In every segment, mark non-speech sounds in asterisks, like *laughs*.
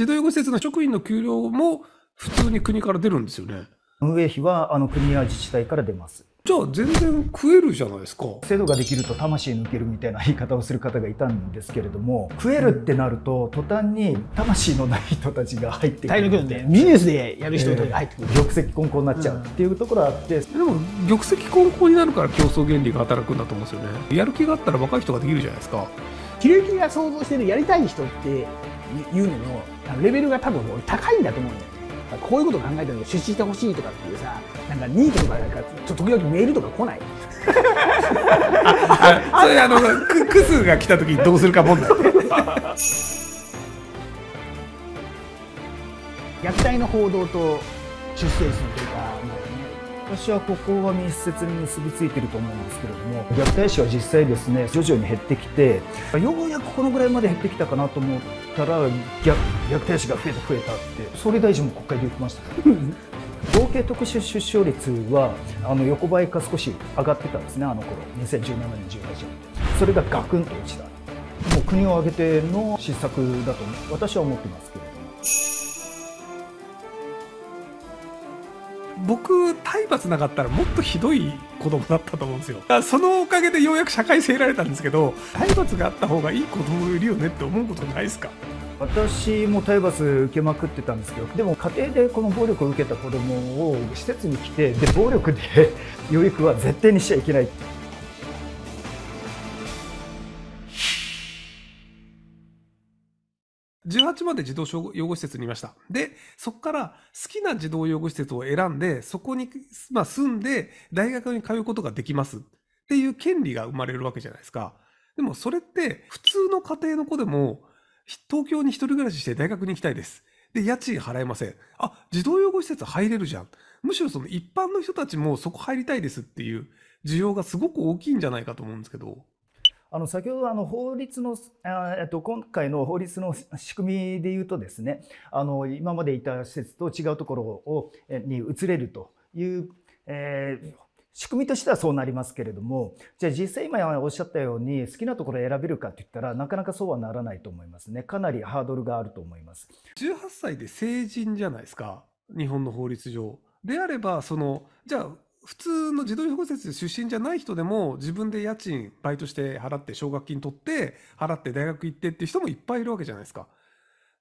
児童養護施設の職員の給料も普通に国から出るんですよね。運営費はあの国や自治体から出ます。じゃあ全然食えるじゃないですか制度ができると魂抜けるみたいな言い方をする方がいたんですけれども食えるってなると途端に魂のない人たちが入ってくるのでビジネスでやる人が入ってくる、えー、玉石混交になっちゃうっていうところあって、うん、でも玉石混交になるから競争原理が働くんだと思うんですよねやる気があったら若い人ができるじゃないですか切れ気が想像してるやりたい人っていうののレベルが多分俺高いんだと思うんだよこういうこと考えてるの出資してほしいとかっていうさ、なんかニートとかなんか、時々メールとか来ないああそれあのく、くすが来た時どうするか問題。*laughs* 虐待の報道と出生数という私はここが密接に結びついていると思うんですけれども虐待死は実際ですね徐々に減ってきてようやくこのぐらいまで減ってきたかなと思ったら虐待死が増えた増えたって総理大臣も国会で言ってました合計特殊出生率はあの横ばいか少し上がってたんですねあの頃2017年18年それがガクンと落ちたもう国を挙げての失策だと私は思ってますけれども。僕体罰なかったらもっとひどい子供だったと思うんですよそのおかげでようやく社会性得られたんですけど体罰があった方がいい子供いるよねって思うことないですか私も体罰受けまくってたんですけどでも家庭でこの暴力を受けた子供を施設に来てで暴力で養 *laughs* 育は絶対にしちゃいけない18まで児童養護施設にいました。で、そこから好きな児童養護施設を選んで、そこに、まあ、住んで、大学に通うことができますっていう権利が生まれるわけじゃないですか。でもそれって、普通の家庭の子でも、東京に一人暮らしして大学に行きたいです。で、家賃払えません。あ、児童養護施設入れるじゃん。むしろその一般の人たちもそこ入りたいですっていう需要がすごく大きいんじゃないかと思うんですけど。あの先ほどあの法律のあ、えっと、今回の法律の仕組みでいうとですねあの今までいた施設と違うところをに移れるという、えー、仕組みとしてはそうなりますけれどもじゃあ実際今おっしゃったように好きなところを選べるかって言ったらなかなかそうはならないと思いますねかなりハードルがあると思います18歳で成人じゃないですか日本の法律上であればそのじゃあ普通の児童養護施設出身じゃない人でも自分で家賃バイトして払って奨学金取って払って大学行ってっていう人もいっぱいいるわけじゃないですか。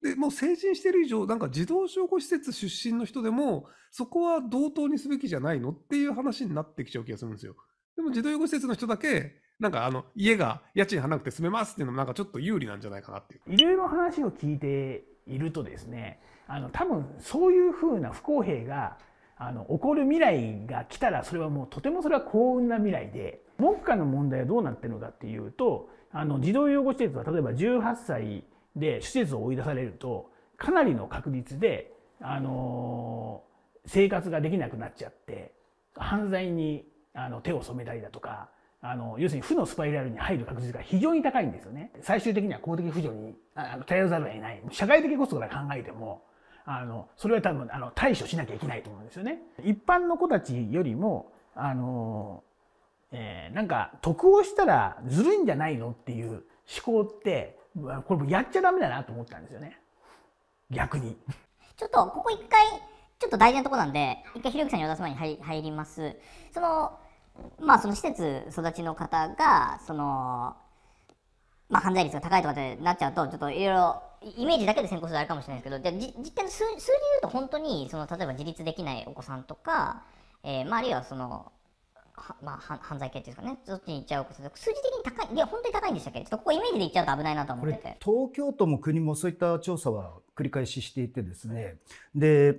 で、もう成人してる以上、なんか児童養護施設出身の人でも、そこは同等にすべきじゃないのっていう話になってきちゃう気がするんですよ。でも児童養護施設の人だけ、なんかあの、家が家賃払わなくて住めますっていうのもなんかちょっと有利なんじゃないかなっていう。いろいろ話を聞いているとですね、あの、多分そういうふうな不公平が、あの起こる未来が来たらそれはもうとてもそれは幸運な未来で目下の問題はどうなってるのかっていうとあの児童養護施設は例えば18歳で施設を追い出されるとかなりの確率で、あの生活ができなくなっちゃって犯罪にあの手を染めたりだとかあの要するに負のスパイラルに入る確率が非常に高いんですよね最終的には公的扶助にあの頼らざるを得ない社会的コストから考えてもあの、それは多分、あの、対処しなきゃいけないと思うんですよね。一般の子たちよりも、あの、えー、なんか、得をしたらずるいんじゃないのっていう思考って、これもやっちゃダメだなと思ったんですよね。逆に。*laughs* ちょっと、ここ一回、ちょっと大事なとこなんで、一回ひろゆきさんに渡す前に入入ります。その、まあ、その施設育ちの方が、その、まあ、犯罪率が高いとかってなっちゃうと、ちょっといろいろ、イメージだけで先行するあるかもしれないですけど、じゃ実態の数数字で言うと、本当にその例えば自立できないお子さんとか、えーまあ、あるいはその、はまあ、犯罪系っていうかね、そっちに行っちゃう数字的に高い、いや、本当に高いんでしたっけ、ちょっとここ、イメージでいっちゃうと危ないなと思ってて東京都も国もそういった調査は繰り返ししていてですね、で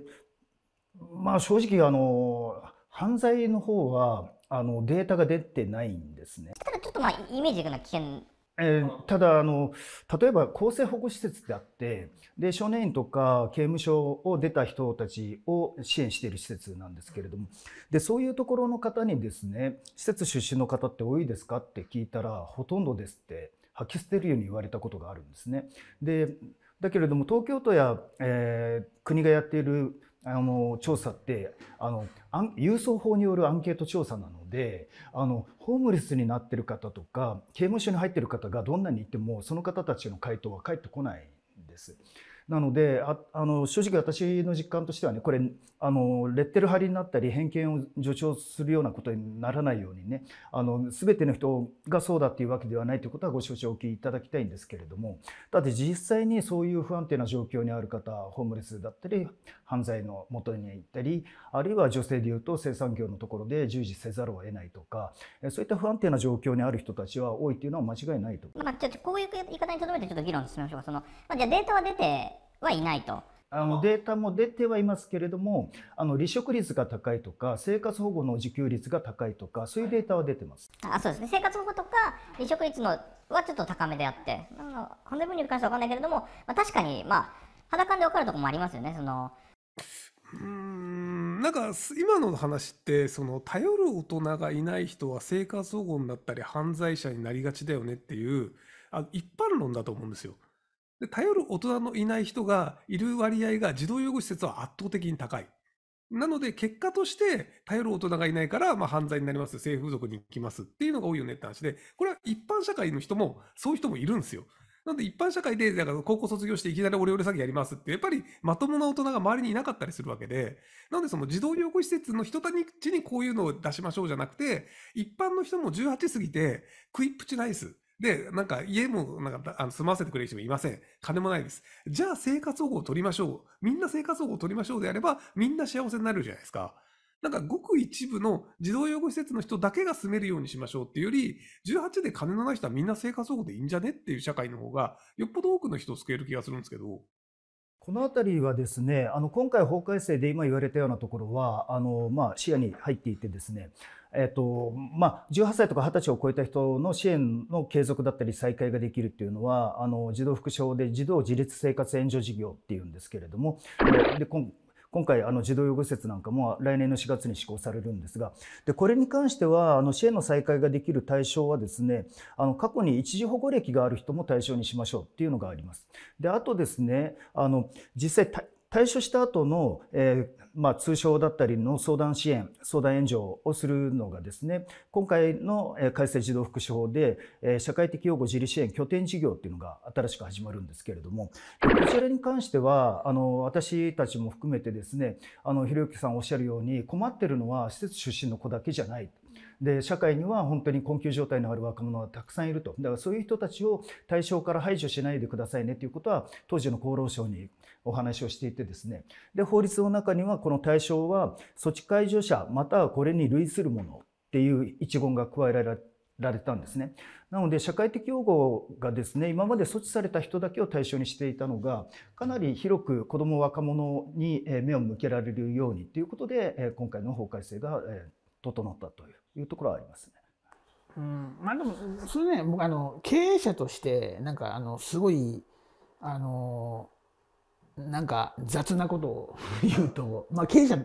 まあ、正直あの、犯罪の方はあはデータが出てないんですね。ただちょっとまあイメージが危険えー、ただあの例えば更生保護施設であってで少年院とか刑務所を出た人たちを支援している施設なんですけれどもでそういうところの方にですね施設出身の方って多いですかって聞いたらほとんどですって吐き捨てるように言われたことがあるんですね。でだけれども東京都や、えー、国がやっているあの調査ってあの郵送法によるアンケート調査なのであのホームレスになってる方とか刑務所に入ってる方がどんなにいてもその方たちの回答は返ってこないんです。なのでああの正直私の実感としてはねこれあのレッテル貼りになったり偏見を助長するようなことにならないようにねあの全ての人がそうだっていうわけではないということはご承知おきいただきたいんですけれどもだって実際にそういう不安定な状況にある方ホームレスだったり犯罪の元に行ったりあるいは女性でいうと生産業のところで従事せざるを得ないとかそういった不安定な状況にある人たちは多いっていうのは間違いないと。まあ、ちょこういう言い方にとどめてちょっと議論しましょうか。そのまあ、じゃデータは出てはいないと。あのデータも出てはいますけれども、あの離職率が高いとか、生活保護の受給率が高いとか、そういうデータは出てます。あそうですね、生活保護とか離職率のはちょっと高めであって、あの分に関しては分かんないけれども、まあ、確かに、まあ、肌感でわかるところもありますよね、その。うんなんか今の話ってその頼る大人がいない人は生活保護になったり犯罪者になりがちだよねっていうあ一般論だと思うんですよ。で頼る大人のいない人がいる割合が児童養護施設は圧倒的に高い。なので、結果として頼る大人がいないから、まあ、犯罪になります、性風俗に行きますっていうのが多いよねって話で、これは一般社会の人も、そういう人もいるんですよ。なので、一般社会で、だから高校卒業していきなりオレオレ詐欺やりますって、やっぱりまともな大人が周りにいなかったりするわけで、なので、その児童養護施設の人たちにこういうのを出しましょうじゃなくて、一般の人も18過ぎて、食いプチちナイス。で、なんか家もなんかあの住まわせてくれる人もいません。金もないです。じゃあ生活保護を取りましょう。みんな生活保護を取りましょうであれば、みんな幸せになるじゃないですか。なんかごく一部の児童養護施設の人だけが住めるようにしましょうっていうより、18で金のない人はみんな生活保護でいいんじゃねっていう社会の方が、よっぽど多くの人を救える気がするんですけど。この辺りはですねあの今回法改正で今言われたようなところはあの、まあ、視野に入っていてですねえっとまあ、18歳とか20歳を超えた人の支援の継続だったり再開ができるっていうのはあの児童福祉法で児童自立生活援助事業っていうんですけれどもで今今回あの児童養護施設なんかも来年の4月に施行されるんですがでこれに関してはあの支援の再開ができる対象はですねあの過去に一時保護歴がある人も対象にしましょうっていうのがあります。であとですねあの実際退所した後の、えー、まあ、通称だったりの相談支援、相談援助をするのがですね、今回の改正児童福祉法で、社会的養護自立支援拠点事業っていうのが新しく始まるんですけれども、こちらに関しては、あの、私たちも含めてですね、あの、ひろゆきさんおっしゃるように、困ってるのは施設出身の子だけじゃない。で社会には本当に困窮状態のある若者がたくさんいるとだからそういう人たちを対象から排除しないでくださいねということは当時の厚労省にお話をしていてですねで法律の中にはこの対象は措置解除者またはこれに類するものっていう一言が加えられてられたんですね。なので社会的擁護がですね今まで措置された人だけを対象にしていたのがかなり広く子ども若者に目を向けられるようにということで今回の法改正が整ったというところはありますね。うんまあ、でもそれね僕あの経営者としてなんかあのすごいあのなんか雑なことを言うと、*laughs* まあ、経営者、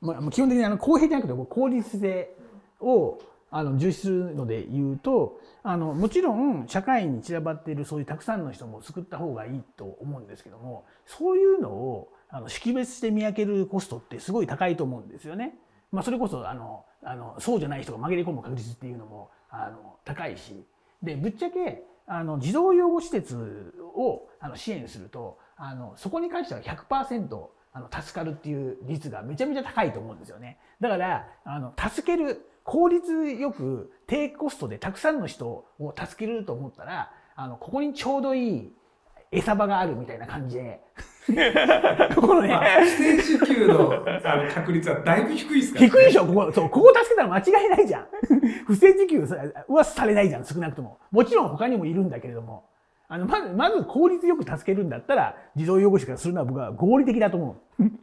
まあ、基本的にあの公平じゃなくて効率性をあの重視するので言うとあのもちろん社会に散らばっているそういうたくさんの人も救った方がいいと思うんですけどもそういうのをあの識別して見分けるコストってすごい高いと思うんですよね。まあ、それこそあのあのそうじゃない人が紛れ込む確率っていうのもあの高いしでぶっちゃけあの児童養護施設をあの支援するとあのそこに関しては100%あの助かるっていう率がめちゃめちゃ高いと思うんですよね。だからあの助ける効率よく低コストでたくさんの人を助けると思ったらあのここにちょうどいい餌場があるみたいな感じで。と *laughs* ころね、まあ、指給のあの確率はだいぶ低いですから、ね、低いでしょ、ここ、そう、ここ助けたら間違いないじゃん。不正受給、はされないじゃん、少なくとも。もちろん他にもいるんだけれども。あの、まず、まず効率よく助けるんだったら、児童養護士からするのは僕は合理的だと思う。うん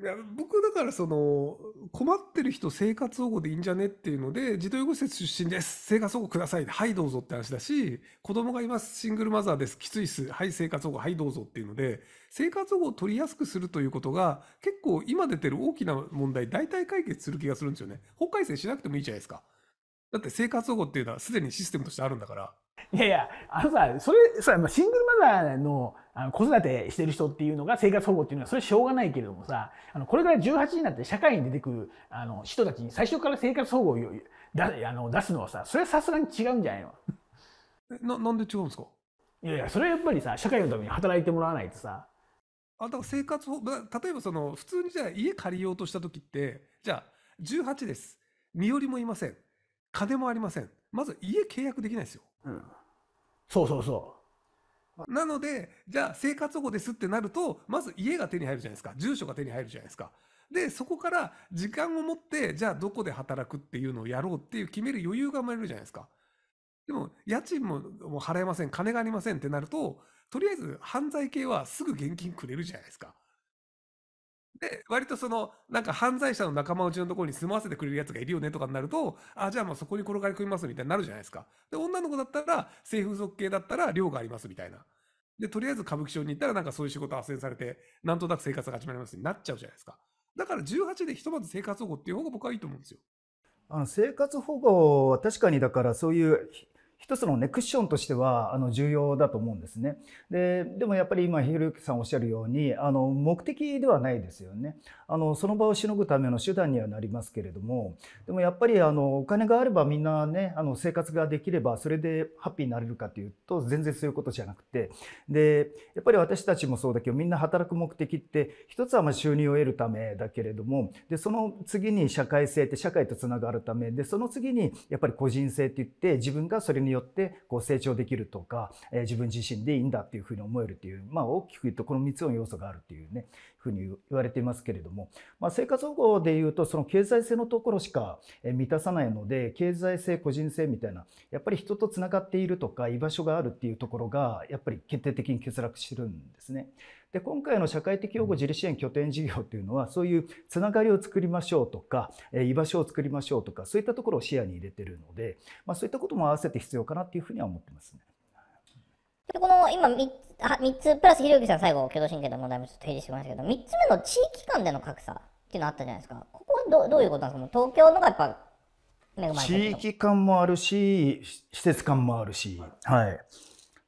いや僕だからその困ってる人生活保護でいいんじゃねっていうので児童養護施設出身です生活保護くださいはいどうぞって話だし子供がいますシングルマザーですきついっすはい生活保護はいどうぞっていうので生活保護を取りやすくするということが結構今出てる大きな問題大体解決する気がするんですよね法改正しなくてもいいじゃないですかだって生活保護っていうのはすでにシステムとしてあるんだからいやいや、あのさ、それさ、シングルマザーのあの子育てしてる人っていうのが生活保護っていうのはそれしょうがないけれどもさ、あのこれから18になって社会に出てくるあの人たちに最初から生活保護をだあの出すのはさ、それはさすがに違うんじゃないのななんで違うんですかいやいや、それはやっぱりさ、社会のために働いてもらわないとさ。あだから生活保例えばその普通にじゃあ家借りようとした時ってじゃあ18です身寄りもいません金もありませんまず家契約できないですよ、うん、そうそうそう。なので、じゃあ生活保護ですってなると、まず家が手に入るじゃないですか。住所が手に入るじゃないですか。で、そこから時間を持って、じゃあどこで働くっていうのをやろうっていう決める余裕が生まれるじゃないですか。でも、家賃ももう払えません、金がありませんってなると、とりあえず犯罪系はすぐ現金くれるじゃないですか。で、割とその、なんか犯罪者の仲間内のところに住まわせてくれるやつがいるよねとかになると、あ、じゃあもうそこに転がり込みますみたいになるじゃないですか。で、女の子だったら、性風俗系だったら、量がありますみたいな。で、とりあえず歌舞伎町に行ったら、なんかそういう仕事斡旋されて、なんとなく生活が始まりますになっちゃうじゃないですか。だから18でひとまず生活保護っていう方が僕はいいと思うんですよ。あの生活保護は確かにだからそういう一つのね、クッションとしては、あの、重要だと思うんですね。で、でもやっぱり今、ひろゆきさんおっしゃるように、あの、目的ではないですよね。あの、その場をしのぐための手段にはなりますけれども、でもやっぱり、あの、お金があればみんなね、あの、生活ができれば、それでハッピーになれるかというと、全然そういうことじゃなくて、で、やっぱり私たちもそうだけど、みんな働く目的って、一つはま収入を得るためだけれども、で、その次に社会性って社会とつながるため、で、その次にやっぱり個人性って言って、自分がそれにによってこう成長できるとか、え自分自身でいいんだっていうふうに思えるっていう、まあ、大きく言うとこの3つの要素があるっていうねふうに言われていますけれども、まあ、生活保護でいうとその経済性のところしか満たさないので経済性個人性みたいなやっぱり人とつながっているとか居場所があるっていうところがやっぱり決定的に欠落してるんですね。で今回の社会的保護自立支援拠点事業っていうのはそういうつながりを作りましょうとか、え居場所を作りましょうとかそういったところを視野に入れてるので、まあ、そういったことも合わせて必要かなっていうふうには思ってますね。でこの今3つあ3つプラスひろゆきさん最後共同親権の問題もちょっと提示しましたけど3つ目の地域間での格差っていうのあったじゃないですかここはどどういうことなんですか東京のがやっぱ地域間もあるし施設間もあるし、はい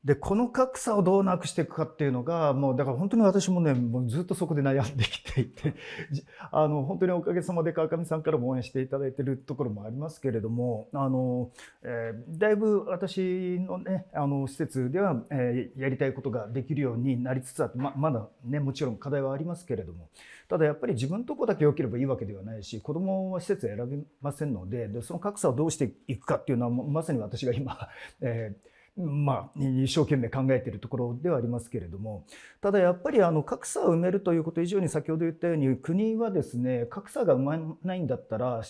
でこの格差をどうなくしていくかっていうのがもうだから本当に私もねもうずっとそこで悩んできていて *laughs* あの本当におかげさまで川上さんからも応援していただいてるところもありますけれどもあの、えー、だいぶ私のねあの施設では、えー、やりたいことができるようになりつつあってままだねもちろん課題はありますけれどもただやっぱり自分のとこだけ良ければいいわけではないし子どもは施設選びませんのででその格差をどうしていくかっていうのはまさに私が今、*laughs* えーまあ、一生懸命考えているところではありますけれどもただやっぱりあの格差を埋めるということ以上に先ほど言ったように国はですね格差が埋まないんだったら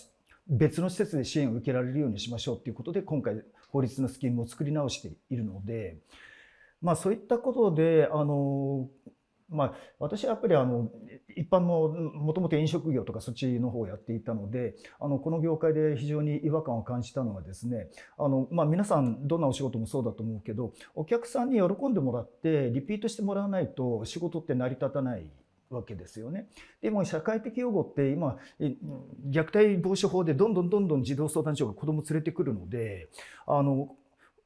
別の施設で支援を受けられるようにしましょうということで今回法律のスキームを作り直しているので、まあ、そういったことであのまあ、私はやっぱりあの一般のもともと飲食業とかそっちの方をやっていたのであのこの業界で非常に違和感を感じたのはですねあの、まあ、皆さんどんなお仕事もそうだと思うけどお客さんに喜んでもらってリピートしてもらわないと仕事って成り立たないわけですよね。でも社会的擁護って今虐待防止法でどんどんどんどん児童相談所が子ども連れてくるのであの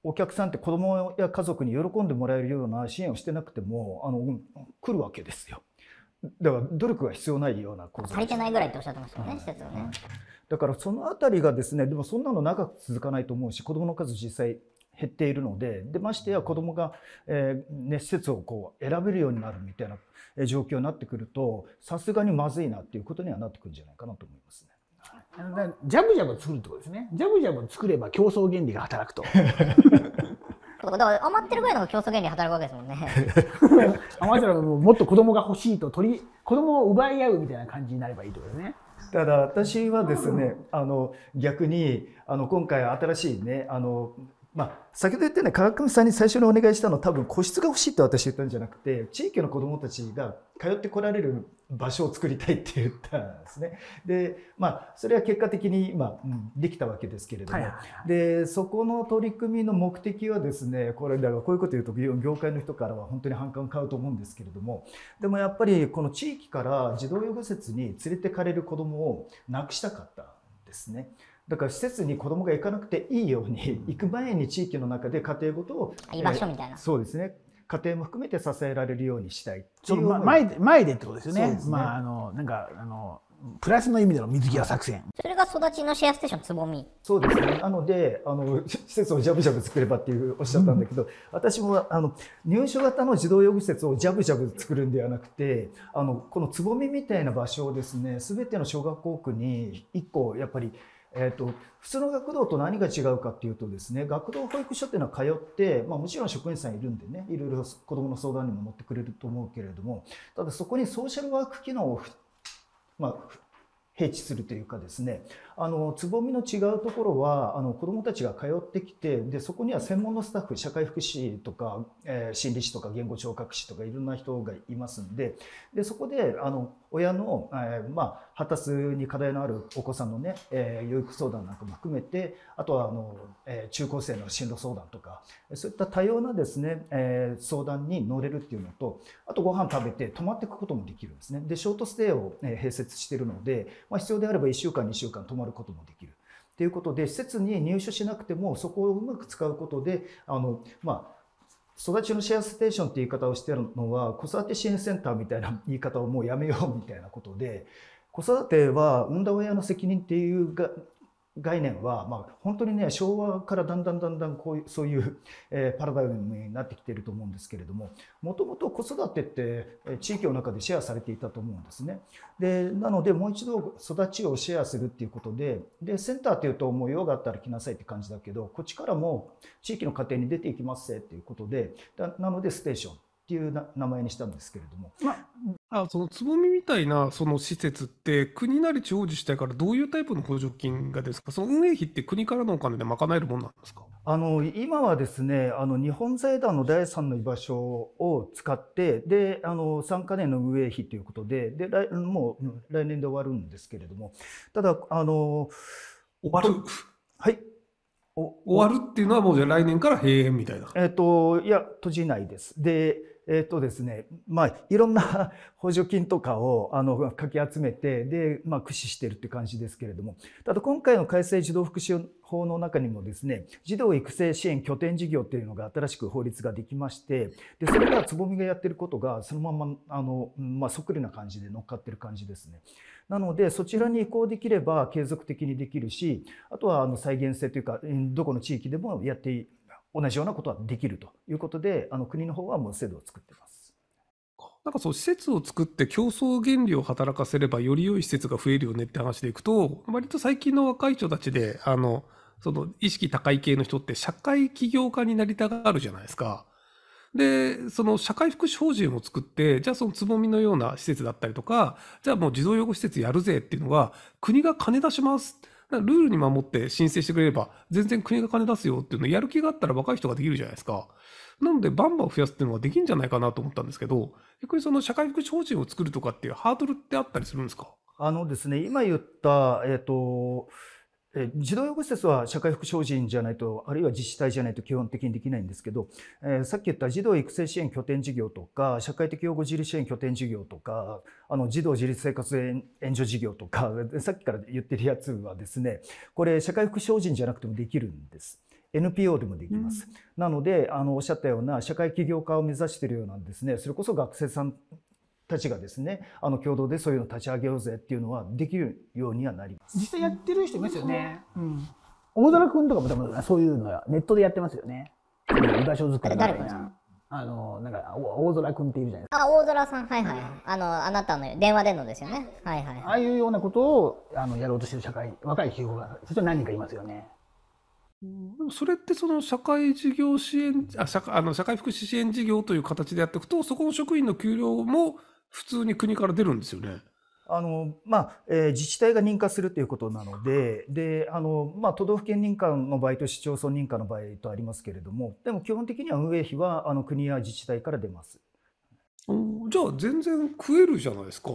お客さんって子供や家族に喜んでもらえるような支援をしてなくてもあの来るわけですよ。だから努力が必要ないような構造足りてないぐらいっておっしゃってましたもんね、施設はね。だからその辺りがですねでもそんなの長く続かないと思うし子どもの数実際減っているのででましてや子どもが、えーね、施設をこう選べるようになるみたいな状況になってくるとさすがにまずいなっていうことにはなってくるんじゃないかなと思いますね。ジャブジャブ作るってことですね。ジャブジャブ作れば競争原理が働くと。だから余ってるぐらいの競争原理働くわけですもんね。余ってるもっと子供が欲しいと取り子供を奪い合うみたいな感じになればいいってことですね。ただ私はですね、あの逆にあの今回新しいねあのまあ、先ほど言ったように川上さんに最初にお願いしたの多分個室が欲しいって私言ったんじゃなくて地域の子どもたちが通ってこられる場所を作りたいって言ったんですね。でまあそれは結果的に、まあうん、できたわけですけれども、はいはい、でそこの取り組みの目的はですねこれだからこういうこと言うと業界の人からは本当に反感を買うと思うんですけれどもでもやっぱりこの地域から児童養護施設に連れてかれる子どもをなくしたかったんですね。だから施設に子どもが行かなくていいように、行く前に地域の中で家庭ごとを居場所みたいな、そうですね家庭も含めて支えられるようにしたいその前で前でってことですよね。ねまああのなんかあのプラスの意味での水際作戦それが育ちのシェアステーションつぼみそうですねなのであの *laughs* 施設をジャブジャブ作ればっていうおっしゃったんだけど、うん、私もあの入所型の児童養護施設をジャブジャブ作るんではなくてあのこのつぼみみたいな場所をですね全ての小学校区に1個やっぱりえーと、普通の学童と何が違うかっていうとですね学童保育所っていうのは通って、まあ、もちろん職員さんいるんでねいろいろ子どもの相談にも乗ってくれると思うけれどもただそこにソーシャルワーク機能を、まあ、併置するというかですねあのつぼみの違うところはあの子どもたちが通ってきてでそこには専門のスタッフ社会福祉とか、えー、心理士とか言語聴覚士とかいろんな人がいますんででそこであの親の、えー、まあ、発達に課題のあるお子さんのね、えー、養育相談なんかも含めてあとはあの、え中高生の進路相談とかそういった多様なですね、え相談に乗れるっていうのとあとご飯食べて泊まっていくこともできるんですね。でショートステイを、ね、併設してるので、まあ、必要であれば1週間2週間泊まることもできる。ということで施設に入所しなくてもそこをうまく使うことであの、まあ、育ちのシェアステーションって言い方をしてるのは子育て支援センターみたいな言い方をもうやめようみたいなことで子育ては産んだ親の責任っていうが概念は、まあ、本当にね昭和からだんだんだんだんこういうそういう、えー、パラダイムになってきていると思うんですけれどももともと子育てって地域の中でシェアされていたと思うんですね。でなのでもう一度育ちをシェアするっていうことででセンターっていうともう用があったら来なさいって感じだけどこっちからも地域の家庭に出ていきますっていうことでなのでステーションっていう名前にしたんですけれども、まあ、あそのつぼみみたいなその施設って国なり地方自治体からどういうタイプの補助金がですかその運営費って国からのお金で賄えるもんなんですかあの今はですねあの日本財団の第三の居場所を使ってであの3カ年の運営費ということでで来もう来年で終わるんですけれどもただあの終わるはいお終わるっていうのはもうじゃ来年から閉園みたいな。えっ、ー、といや閉じないです。でえっ、ー、とですね、まあ、いろんな *laughs* 補助金とかを、あの、かき集めて、で、まあ、駆使しているって感じですけれども、ただ今回の改正児童福祉法の中にもですね、児童育成支援拠点事業というのが新しく法律ができまして、で、それがつぼみがやっていることが、そのまま、あの、まあ、そっくりな感じで乗っかっている感じですね。なので、そちらに移行できれば継続的にできるし、あとは、あの、再現性というか、どこの地域でもやって同じようなことはできるということで、あの国の方はもう制度を作ってます。なんかそう施設を作って競争原理を働かせればより良い施設が増えるよねって話でいくと割と最近の若い人たちであのその意識高い系の人って社会起業家になりたがるじゃないですか。で、その社会福祉法人を作って、じゃあそのつぼみのような施設だったりとか、じゃあもう児童養護施設やるぜっていうのは国が金出します。ルールに守って申請してくれれば、全然国が金出すよっていうのをやる気があったら若い人ができるじゃないですか。なので、バンバン増やすっていうのができんじゃないかなと思ったんですけど、逆にその社会福祉法人を作るとかっていうハードルってあったりするんですかあのですね、今言った、えっ、ー、と、児童養護施設は社会福祉法人じゃないと、あるいは自治体じゃないと基本的にできないんですけど、えー、さっき言った児童育成支援拠点事業とか、社会的養護自立支援拠点事業とか、あの、児童自立生活援助事業とか、さっきから言ってるやつはですね、これ社会福祉法人じゃなくてもできるんです。NPO でもできます。うん、なので、あの、おっしゃったような社会起業家を目指しているようなですね、それこそ学生さんたちがですね、あの共同でそういうの立ち上げようぜっていうのはできるようにはなります。実際やってる人いますよね。うん。大空君とかも多分そういうのはネットでやってますよね。居場所作りみたいな。あの、なんか、大空君っているじゃないですか。あ、大空さん、はいはい。あの、あなたの電話でのですよね。はいはい。ああいうようなことを、あの、やろうとしてる社会、若い企業が、そして何人かいますよね。それってその社会事業支援あ社あの社会福祉支援事業という形でやっていくとそこの職員の給料も普通に国から出るんですよね。あのまあえー、自治体が認可するということなのでであの、まあ、都道府県認可の場合と市町村認可の場合とありますけれどもでも基本的には運営費はあの国や自治体から出ます。じゃあ全然食えるじゃないですか。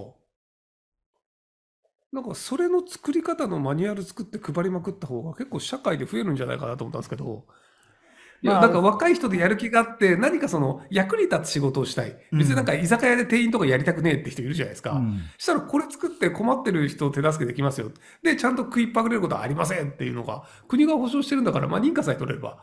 なんかそれの作り方のマニュアル作って配りまくった方が結構社会で増えるんじゃないかなと思ったんですけどなんか若い人でやる気があって、何かその役に立つ仕事をしたい。別になんか居酒屋で店員とかやりたくねえって人いるじゃないですか。うん、したらこれ作って困ってる人を手助けできますよ。で、ちゃんと食いっぱぐれることはありませんっていうのが、国が保障してるんだから、まあ認可さえ取れば。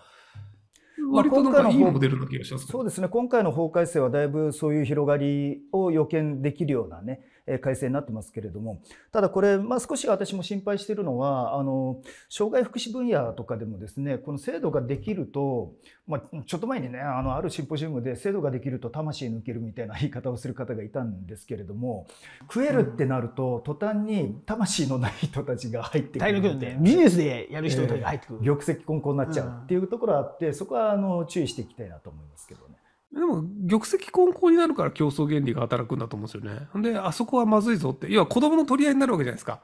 割となんかいいモデル気がします、そうですね、今回の法改正はだいぶそういう広がりを予見できるようなね、改正になってますけれどもただこれ、まあ、少し私も心配しているのはあの障害福祉分野とかでもですねこの制度ができると、まあ、ちょっと前にねあのあるシンポジウムで制度ができると魂抜けるみたいな言い方をする方がいたんですけれども食えるってなると途端に魂のない人たちが入ってくるのでビジネスでやる人が入ってくる、えー、玉石混交になっちゃうっていうところあってそこはあの注意していきたいなと思いますけどね。でも、玉石混交になるから競争原理が働くんだと思うんですよね。んで、あそこはまずいぞって、要は子供の取り合いになるわけじゃないですか。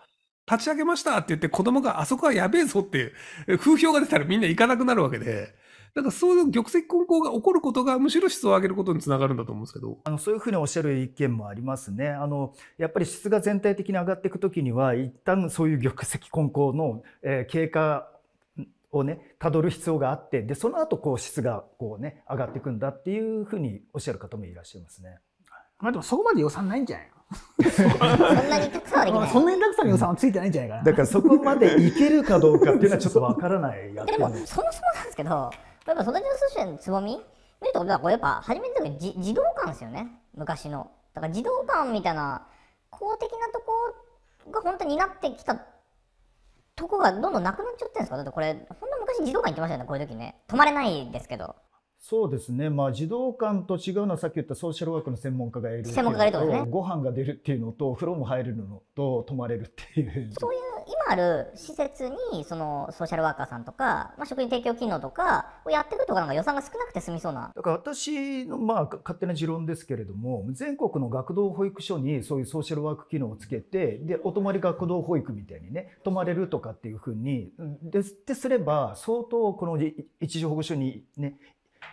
立ち上げましたって言って子供があそこはやべえぞって風評が出たらみんな行かなくなるわけで、なんかそういう玉石混交が起こることがむしろ質を上げることにつながるんだと思うんですけどあのそういうふうにおっしゃる意見もありますねあのやっぱり質が全体的に上がっていくときには一旦そういう玉石混交の、えー、経過をね、たどる必要があって、で、その後、こう、質が、こうね、上がっていくんだっていうふうにおっしゃる方もいらっしゃいますね。まあでも、そこまで予算ないんじゃないそんなにたくさんはそんなにたくさんの予算はついてないんじゃないかな。だからそこまでいけるかどうかっていうのはちょっとわからないやでも、そもそもなんですけど、例えば、育ちの寿司のつぼみ見ると、やっぱ、初めての時児童館ですよね。昔の。だから、児童館みたいな、公的なとこが本当になってきたとこがどんどんなくなっちゃってんですかだってこれ、ほんの昔児童館行ってましたよね、こういう時ね。泊まれないですけど。そうですね、まあ、児童館と違うのはさっき言ったソーシャルワークの専門家がいる専門家がいると、ね、ご飯が出るっていうのと風呂も入るのと泊まれるっていうそういう今ある施設にそのソーシャルワーカーさんとか、まあ、職員提供機能とかをやっていくとかなんか予算が少なくて済みそうなだから私のまあ勝手な持論ですけれども全国の学童保育所にそういうソーシャルワーク機能をつけてでお泊まり学童保育みたいにね泊まれるとかっていうふうにですってすれば相当この一時保護所にね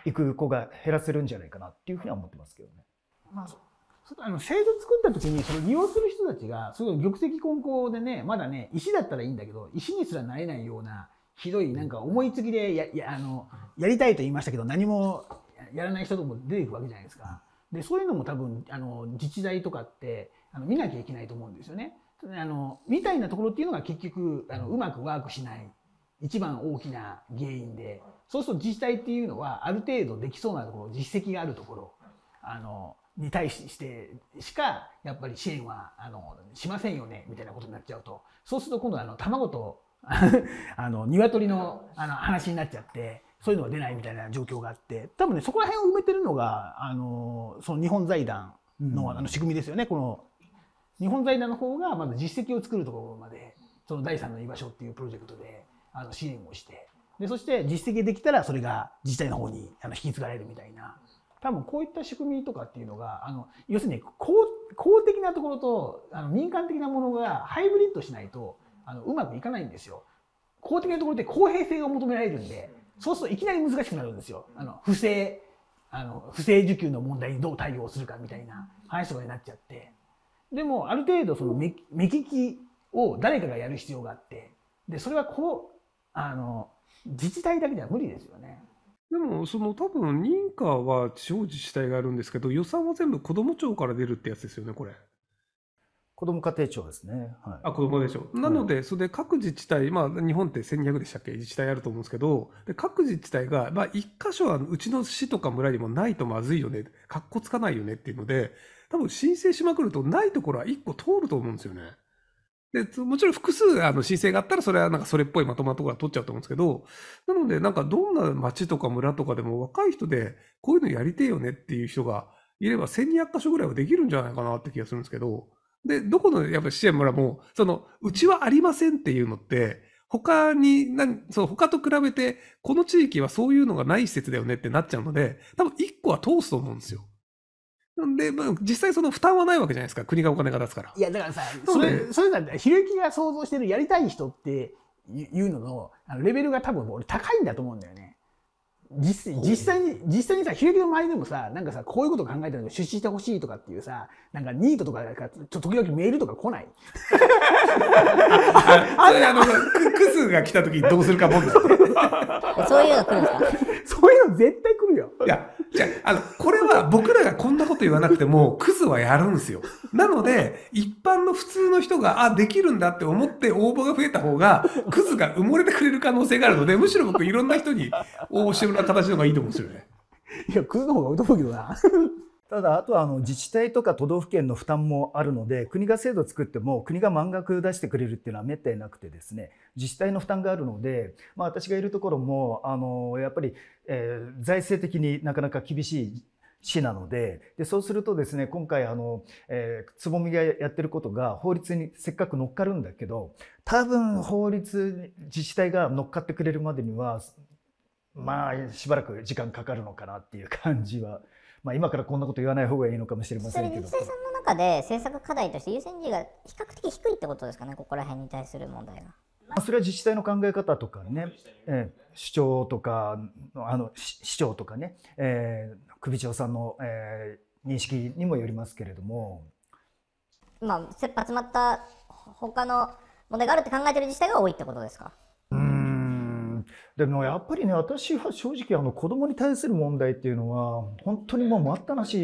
行く子が減らせるんじゃないかなっていうふうには思ってますけどね。まああの制度作った時にその利用する人たちがすごい玉石混交でねまだね石だったらいいんだけど石にすらなれないようなひどいなんか思いつきでややあのやりたいと言いましたけど何もやらない人とも出ていくわけじゃないですか。でそういうのも多分あの自治体とかってあの見なきゃいけないと思うんですよね。あのみたいなところっていうのが結局あのうまくワークしない一番大きな原因でそうすると自治体っていうのはある程度できそうなところ実績があるところあのに対してしかやっぱり支援はあのしませんよねみたいなことになっちゃうとそうすると今度あの卵と *laughs* あの鶏のあの話になっちゃってそういうのが出ないみたいな状況があって多分ねそこら辺を埋めてるのがあのその日本財団のあの仕組みですよね、この日本財団の方がまず実績を作るところまでその第三の居場所っていうプロジェクトであの支援をしてでそして実績できたらそれが自治体の方にあの引き継がれるみたいな多分こういった仕組みとかっていうのがあの要するに公公的なところとあの民間的なものがハイブリッドしないとあのうまくいかないんですよ。公的なところって公平性が求められるんでそうするといきなり難しくなるんですよ。あの不正あの不正受給の問題にどう対応するかみたいな話とかになっちゃってでもある程度その目利きを誰かがやる必要があってでそれはこうあの自治体だけじゃ無理ですよね。でも、その多分認可は地方自治体があるんですけど、予算は全部子ども庁から出るってやつですよね、これ。子ども家庭庁ですね。はい、あ子ども家庭庁。なので、それで各自治体、まあ、日本って1200でしたっけ、自治体あると思うんですけど、で各自治体が、まあ、1箇所はうちの市とか村にもないとまずいよね、かっこつかないよねっていうので、多分申請しまくると、ないところは1個通ると思うんですよね。で、もちろん複数あの申請があったら、それはなんかそれっぽいまとまところは取っちゃうと思うんですけど、なので、なんかどんな町とか村とかでも若い人で、こういうのやりてえよねっていう人がいれば、1200箇所ぐらいはできるんじゃないかなって気がするんですけど、で、どこのやっぱ支援村も、その、うちはありませんっていうのって、他に、そう、他と比べて、この地域はそういうのがない施設だよねってなっちゃうので、多分1個は通すと思うんですよ。で、まあ、実際その負担はないわけじゃないですか。国がお金が出すから。いや、だからさ、それ、それなんて、ひろゆきが想像してるやりたい人っていうのの、あのレベルが多分俺高いんだと思うんだよね。実実際に、実際にさ、ひろゆきの周りでもさ、なんかさ、こういうこと考えてるの出資してほしいとかっていうさ、なんかニートとか、ょっと時々メールとか来ないあああの、クスが来た時どうするか問題。そういうの来るんですかそういうの絶対来るよ。いや、じゃあ、あの、これは僕らがこんなこと言わなくても、クズはやるんですよ。なので、一般の普通の人が、あ、できるんだって思って応募が増えた方が、クズが埋もれてくれる可能性があるので、むしろ僕いろんな人に応募してもらう形の方がいいと思うんですよね。いや、クズの方が疎いけどな。ただあとはあの自治体とか都道府県の負担もあるので国が制度を作っても国が満額出してくれるっていうのはめったになくてですね自治体の負担があるので、まあ、私がいるところもあのやっぱり、えー、財政的になかなか厳しい市なのででそうするとですね今回あの、えー、つぼみがやってることが法律にせっかく乗っかるんだけど多分法律自治体が乗っかってくれるまでにはまあしばらく時間かかるのかなっていう感じは。うんまあ、今からこんなこと言わない方がいいのかもしれませんけど。それ、さんの中で政策課題として優先順位が比較的低いってことですかね、ここら辺に対する問題が。まあ、それは自治体の考え方とかね、えー、市長とか、あの市長とかね、えー、首長さんの、えー、認識にもよりますけれども。まあ、切羽詰まった他の問題があるって考えてる自治体が多いってことですかでもやっぱりね私は正直あの子供に対する問題っていうのは本当にもう待ったなし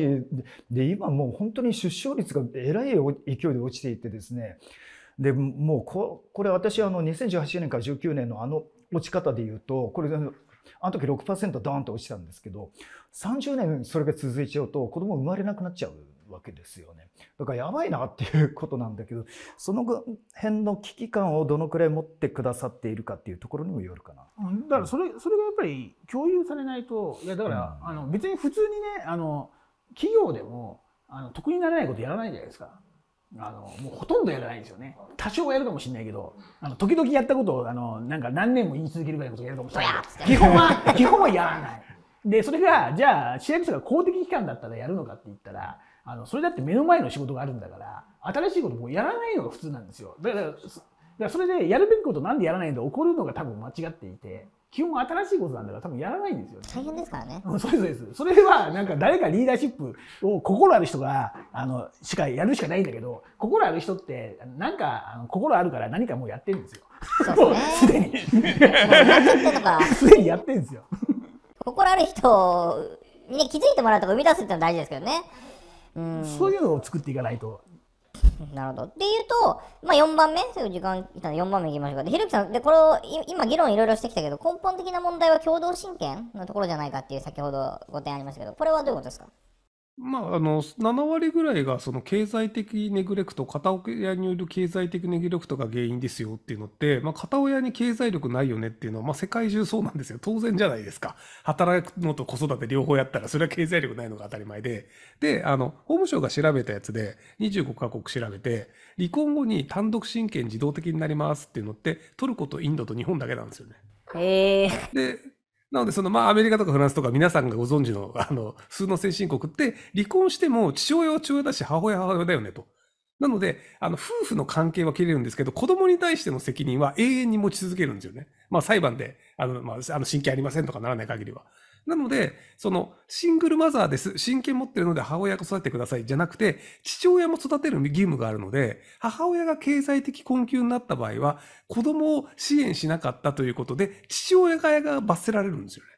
で今もう本当に出生率がえらい勢いで落ちていてですねでもうここれ私あの2018年から19年のあの落ち方でいうとこれあの時6%ドーンと落ちたんですけど30年それが続いちゃうと子供生まれなくなっちゃうわけですよね。だからやばいなっていうことなんだけど、その辺の危機感をどのくらい持ってくださっているかっていうところにもよるかな。だからそれ、それがやっぱり共有されないと、いやだから、うん、あの別に普通にね、あの企業でもあの得にならないことやらないじゃないですか。あのもうほとんどやらないんですよね。多少はやるかもしれないけど、あの時々やったことをあのなんか何年も言い続けるぐらいのことやるかもしれない基本は基本はやらない。でそれがじゃあ市役所が公的機関だったらやるのかって言ったらあのそれだって目の前の仕事があるんだから新しいこともやらないのが普通なんですよだからそれでやるべきことなんでやらないんだ怒るのが多分間違っていて基本新しいことなんだから多分やらないんですよね大変ですからね、うん、そうですそれはなんか誰かリーダーシップを心ある人があのしかやるしかないんだけど心ある人ってなんかあの心あるから何かもうやってるんですよすで、ね、に *laughs* すでにやってるんですよ心ある人に気づいてもらうとか生み出すってのは大事ですけどねそういうのを作っていかないと。なるほど。でいうと、まあ、4番目、すぐ時間いたので4番目いきましょうか。で、ひろきさん、でこれを今、議論いろいろしてきたけど、根本的な問題は共同親権のところじゃないかっていう、先ほどご提案ありましたけど、これはどういうことですかまあ、あの7割ぐらいがその経済的ネグレクト、片親による経済的ネグレクトが原因ですよっていうのって、まあ、片親に経済力ないよねっていうのは、まあ、世界中そうなんですよ、当然じゃないですか、働くのと子育て両方やったら、それは経済力ないのが当たり前で、であの法務省が調べたやつで、25カ国調べて、離婚後に単独親権自動的になりますっていうのって、トルコとインドと日本だけなんですよね。へえー、でなので、その、まあ、アメリカとかフランスとか皆さんがご存知の、*laughs* あの、普通の先進国って、離婚しても父親は父親だし、母親は母親だよね、と。なので、あの、夫婦の関係は切れるんですけど、子供に対しての責任は永遠に持ち続けるんですよね。まあ、裁判で、あの、まあ、あの、親権ありませんとかならない限りは。なので、そのシングルマザーです、親権持ってるので母親が育ててくださいじゃなくて、父親も育てる義務があるので、母親が経済的困窮になった場合は、子供を支援しなかったということで、父親側が罰せられるんですよね。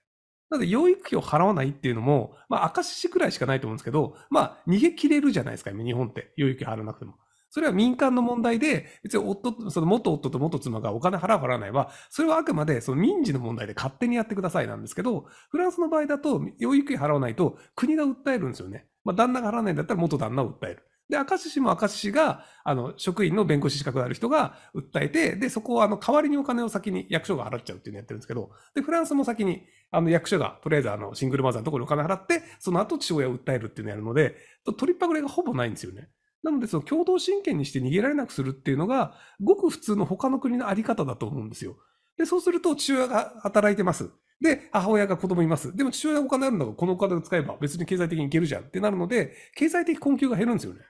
なので、養育費を払わないっていうのも、まあ、赤子くらいしかないと思うんですけど、まあ、逃げ切れるじゃないですか、今日本って。養育費払わなくても。それは民間の問題で、別に夫、その元夫と元妻がお金払う払わないは、それはあくまでその民事の問題で勝手にやってくださいなんですけど、フランスの場合だと、養育費払わないと国が訴えるんですよね。まあ、旦那が払わないんだったら元旦那を訴える。で、明石市も明石市が、あの、職員の弁護士資格がある人が訴えて、で、そこを、あの、代わりにお金を先に役所が払っちゃうっていうのをやってるんですけど、で、フランスも先に、あの、役所が、とりあえず、あの、シングルマザーのところにお金払って、その後、父親を訴えるっていうのをやるので、取りっぱぐれがほぼないんですよね。なので、その共同親権にして逃げられなくするっていうのが、ごく普通の他の国のあり方だと思うんですよ。で、そうすると、父親が働いてます。で、母親が子供います。でも父親がお金あるんだから、このお金を使えば別に経済的にいけるじゃんってなるので、経済的困窮が減るんですよね。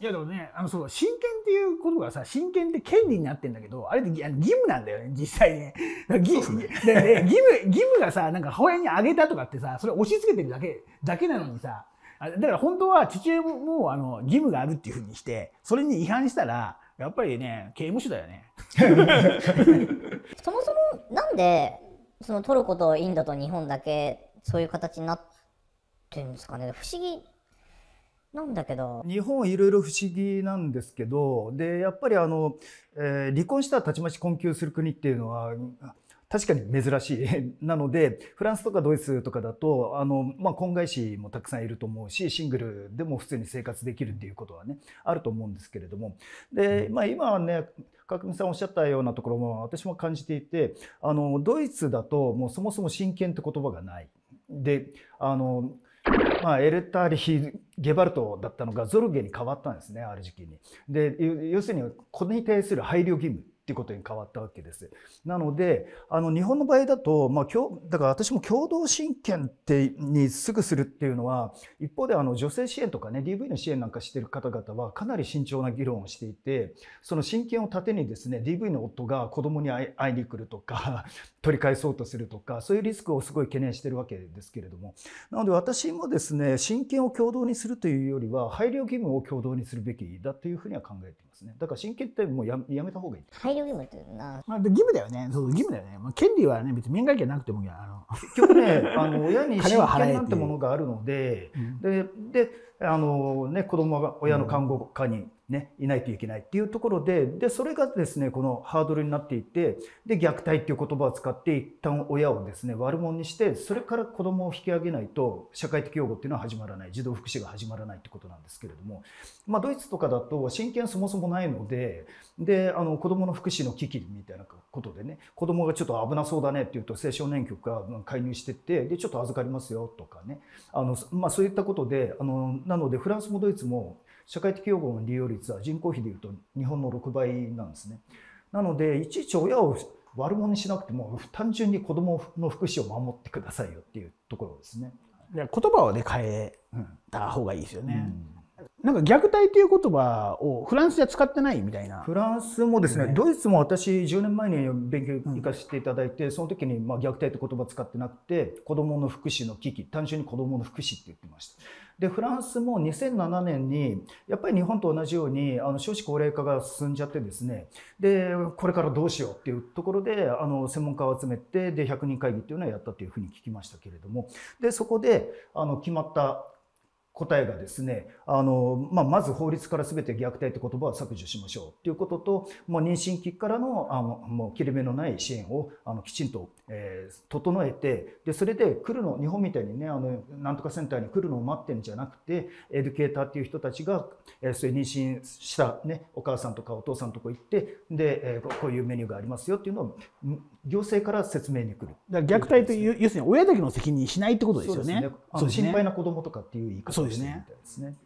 いやでもね、あのそう、親権っていうことがさ、親権って権利になってんだけど、あれって義務なんだよね、実際 *laughs* ね。義務、ね、義務、義務がさ、なんか母親にあげたとかってさ、それ押し付けてるだけ、だけなのにさ、だから本当は父親もあの義務があるっていうふうにしてそれに違反したらやっぱりね刑務所だよね *laughs* そもそもなんでそのトルコとインドと日本だけそういう形になってるんですかね不思議なんだけど日本いろいろ不思議なんですけどでやっぱりあの、えー、離婚したらたちまち困窮する国っていうのは確かに珍しい。*laughs* なので、フランスとかドイツとかだと、あの、まあ、婚外子もたくさんいると思うし、シングルでも普通に生活できるっていうことはね、あると思うんですけれども。で、まあ、今はね、角見さんおっしゃったようなところも私も感じていて、あの、ドイツだともうそもそも親権って言葉がない。で、あの、まあ、エルターリヒ・ゲバルトだったのがゾルゲに変わったんですね、ある時期に。で、要するに、これに対する配慮義務ていうことに変わったわけです。なのであの日本の場合だと、まあ、だから私も共同親権ってにすぐするっていうのは一方であの女性支援とかね DV の支援なんかしてる方々はかなり慎重な議論をしていてその親権を盾にですね DV の夫が子供に会いに来るとか取り返そうとするとかそういうリスクをすごい懸念してるわけですけれどもなので私もですね親権を共同にするというよりは配慮義務を共同にするべきだというふうには考えていますねだから親権ってもうややめた方がいい配慮義務っていまあ、義務だよねそう義務だよね、まあ、権利はね別に面会権なくてもいいあの結局ねあの *laughs* 親に親権なんてものがあるので、うん、でであのね子供が親の看護家に、ね、いないといけないっていうところで、で、それがですね、このハードルになっていて、で、虐待っていう言葉を使って一旦親をですね、悪者にして、それから子供を引き上げないと、社会的擁護っていうのは始まらない、児童福祉が始まらないってことなんですけれども、まあ、ドイツとかだと、親権そもそもないので、で、あの、子供の福祉の危機みたいなことでね、子供がちょっと危なそうだねっていうと、青少年局が介入してって、で、ちょっと預かりますよとかね、あの、まあ、そういったことで、あの、なので、フランスもドイツも、社会的養護の利用率は人口比でいうと日本の6倍なんですね。なのでいちいち親を悪者にしなくても単純に子どもの福祉を守ってくださいよっていうところですね。言葉をね変えた方がいいですよね。うん、なんか虐待という言葉をフランスでは使ってないみたいなフランスもですね、ね、ドイツも私10年前に勉強行かせていただいて、うん、その時にまあ虐待って言葉使ってなくて子どもの福祉の危機単純に子どもの福祉って言ってましたでフランスも2007年にやっぱり日本と同じようにあの少子高齢化が進んじゃってですねでこれからどうしようっていうところであの専門家を集めてで100人会議っていうのをやったというふうに聞きましたけれどもでそこであの決まった答えがですね、あの、まあ、まず法律からすべて虐待って言葉は削除しましょうということと、もう妊娠期からの、あの、もう切れ目のない支援を、あの、きちんと、えー、整えて、で、それで来るの、日本みたいにね、あの、なんとかセンターに来るのを待ってんじゃなくて、エデュケーターっていう人たちが、えー、そういう妊娠したね、お母さんとかお父さんとこ行って、で、えー、こういうメニューがありますよっていうのを、行政から説明に来る。だから虐待という、要するに親だけの責任しないってことですよね。そうですね心配な子供とかっていう言い方そうですね。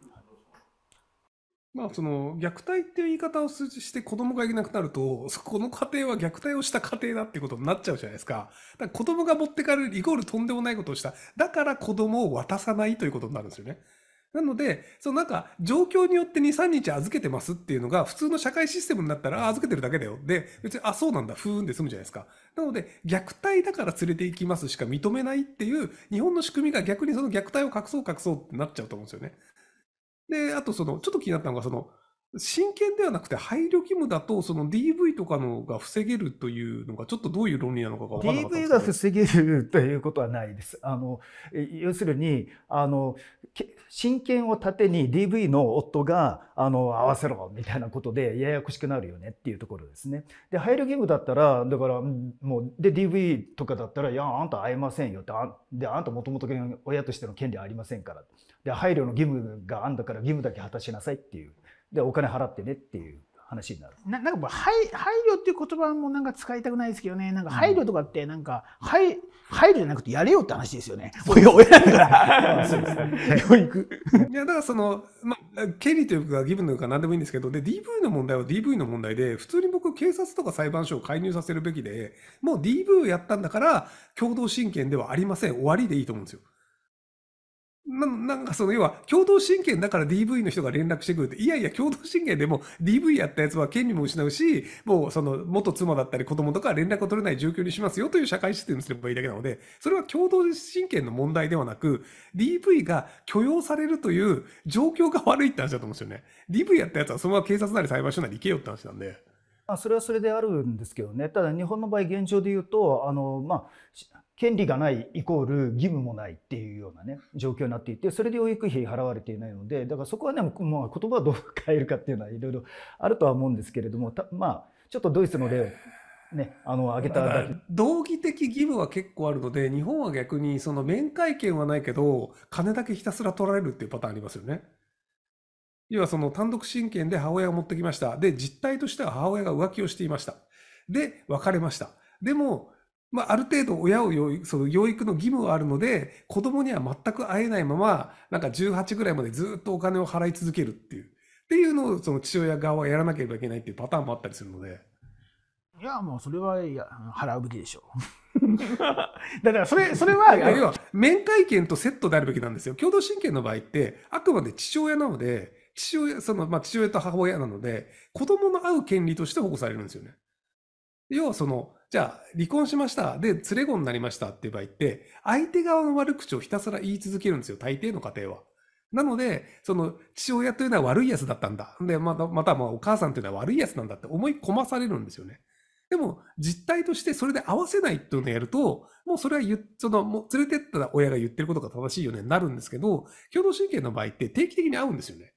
まあ、その虐待っていう言い方をして子供がいなくなると、この家庭は虐待をした家庭だってことになっちゃうじゃないですか。だから子供が持ってかれるイコールとんでもないことをした。だから子供を渡さないということになるんですよね。なので、そのなんか、状況によって2、3日預けてますっていうのが、普通の社会システムになったら、あ、預けてるだけだよ。で、別に、あ、そうなんだ、ふーんで済むじゃないですか。なので、虐待だから連れて行きますしか認めないっていう、日本の仕組みが逆にその虐待を隠そう隠そうってなっちゃうと思うんですよね。で、あとその、ちょっと気になったのが、その、真剣ではなくて配慮義務だと、その DV とかのが防げるというのが、ちょっとどういう論理なのかが分かりま DV が防げるということはないです。あの要するにあの、親権を盾に DV の夫があの合わせろみたいなことで、ややこしくなるよねっていうところですね。で、配慮義務だったら、だから、もう、で、DV とかだったら、いや、あんた会えませんよって、あであんたもともと親としての権利ありませんから、で、配慮の義務があんだから義務だけ果たしなさいっていう。でお金払ってねっていう話になるななんか配配慮っていう言葉もなんか使いたくないですけどねなんか配慮とかってなんか、うん、配慮じゃなくてやれよって話ですよね *laughs* 親だから *laughs* そ *laughs* 教育いやだからその、ま、権利というか義務というかなんでもいいんですけどで DV の問題は DV の問題で普通に僕警察とか裁判所を介入させるべきでもう DV をやったんだから共同親権ではありません終わりでいいと思うんですよななんかその要は共同親権だから DV の人が連絡してくるっていやいや共同親権でも DV やったやつは権利も失うしもうその元妻だったり子供とか連絡を取れない状況にしますよという社会システムにすればいいだけなのでそれは共同親権の問題ではなく DV が許容されるという状況が悪いって話だと思うんですよね DV やったやつはそのまま警察なり裁判所なり行けよって話なんで。まあ、それはそれであるんですけどねただ日本の場合現状で言うとあの、まあ、権利がないイコール義務もないっていうようなね状況になっていてそれで養育費払われていないのでだからそこはね、まあ、言葉をどう変えるかっていうのはいろいろあるとは思うんですけれどもまあちょっとドイツの例をね、あの、挙げただけ。道義的義務は結構あるので、日本は逆に、その面会権はないけど、金だけひたすら取られるっていうパターンありますよね。要はその単独親権で母親を持ってきました。で、実態としては母親が浮気をしていました。で、別れました。でも、まあ、ある程度親を養育その養育の義務はあるので、子供には全く会えないまま、なんか18ぐらいまでずっとお金を払い続けるっていう。っていうのをその父親側はやらなければいけないっていうパターンもあったりするので。いや、もうそれはいや払うべきでしょう。*laughs* だからそれ、それは。要は、面会権とセットであるべきなんですよ。共同親権の場合って、あくまで父親なので、父親、その、まあ、父親と母親なので、子供の会う権利として保護されるんですよね。要はその、じゃあ、離婚しました。で、連れ子になりましたっていう場合って、相手側の悪口をひたすら言い続けるんですよ。大抵の家庭は。なので、その、父親というのは悪い奴だったんだ。で、また、また、まあ、お母さんというのは悪い奴なんだって思い込まされるんですよね。でも、実態としてそれで合わせないっていうのをやると、もうそれは言その、もう連れてったら親が言ってることが正しいよね、なるんですけど、共同親権の場合って定期的に会うんですよね。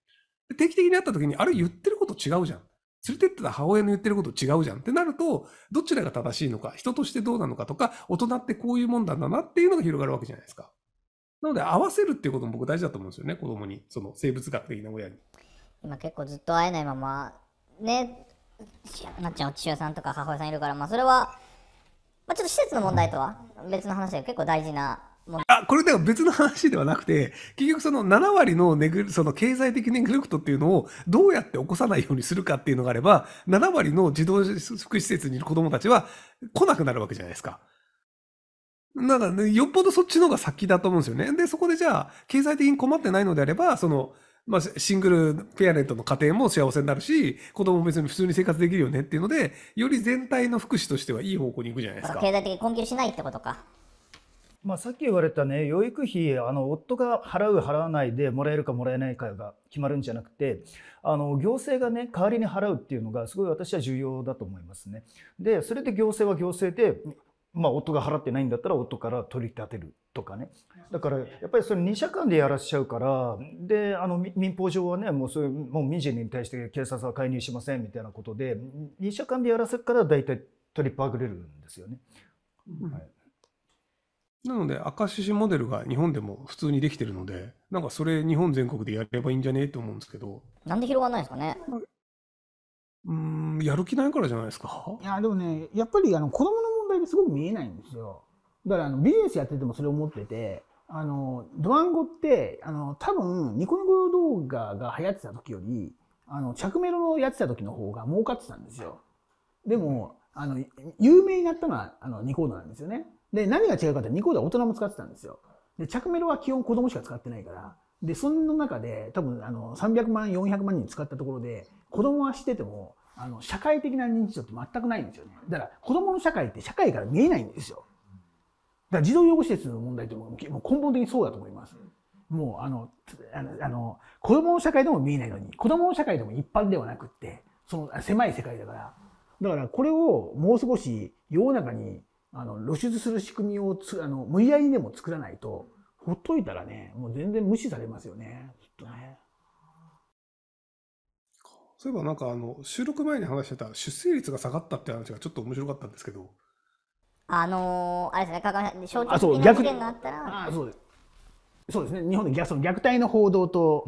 定期的に会った時に、あれ言ってること違うじゃん。連れてってた母親の言ってること違うじゃんってなると、どちらが正しいのか、人としてどうなのかとか、大人ってこういうもんだんだなっていうのが広がるわけじゃないですか。なので、合わせるっていうことも僕大事だと思うんですよね、子供に。その生物学的な親に。今結構ずっと会えないまま、ね、なっちゃん、お父親さんとか母親さんいるから、まあそれは、まあちょっと施設の問題とは別の話だけど、結構大事なあこれでか別の話ではなくて結局その7割のネグその経済的ネグレクトっていうのをどうやって起こさないようにするかっていうのがあれば7割の児童福祉施設にいる子どもたちは来なくなるわけじゃないですか。なんか、ね、よっぽどそっちの方が先だと思うんですよね。でそこでじゃあ経済的に困ってないのであればそのまあ、シングルペアレントの家庭も幸せになるし、子供も別に普通に生活できるよねっていうので、より全体の福祉としてはいい方向に行くじゃないですか。経済的に困窮しないってことか。まあ、さっき言われたね養育費あの夫が払う払わないでもらえるかもらえないかが決まるんじゃなくてあの行政がね代わりに払うっていうのがすごい私は重要だと思いますね。でそれで行政は行政で、まあ、夫が払ってないんだったら夫から取り立てるとかねだからやっぱりそれ2社間でやらしちゃうからであの民法上はねもうそういうもう民事に対して警察は介入しませんみたいなことで2社間でやらせるから大体取りっぱぐれるんですよね。はいなので、赤獅子モデルが日本でも普通にできてるので、なんかそれ日本全国でやればいいんじゃねえと思うんですけど。なんで広がらないんですかね。うん、やる気ないからじゃないですか。いや、でもね、やっぱりあの子供の問題ですごく見えないんですよ。だからあのビジネスやっててもそれを持ってて、あの、ドワンゴって、あの、多分、ニコニコ動画が流行ってた時より、あの、着メロのやってた時の方が儲かってたんですよ。でも、あの、有名になったのは、あの、ニコードなんですよね。で、何が違うかってニコードは大人も使ってたんですよ。で、着メロは基本子供しか使ってないから、で、その中で多分あの300万、400万人使ったところで、子供はしてても、あの、社会的な認知度って全くないんですよね。だから子供の社会って社会から見えないんですよ。だから児童養護施設の問題ってもう根本的にそうだと思います。もうあの、あの、あの子供の社会でも見えないのに、子供の社会でも一般ではなくって、その狭い世界だから。だからこれをもう少し世の中にあの、露出する仕組みをつ、あの、無理やりでも作らないと、ほっといたらね、もう全然無視されますよね。きっとね。そういえばなんかあの、収録前に話してた出生率が下がったって話がちょっと面白かったんですけど。あのー、あれですね、かか象徴的な事件があったら。あそうです。そうですね、日本でその虐待の報道と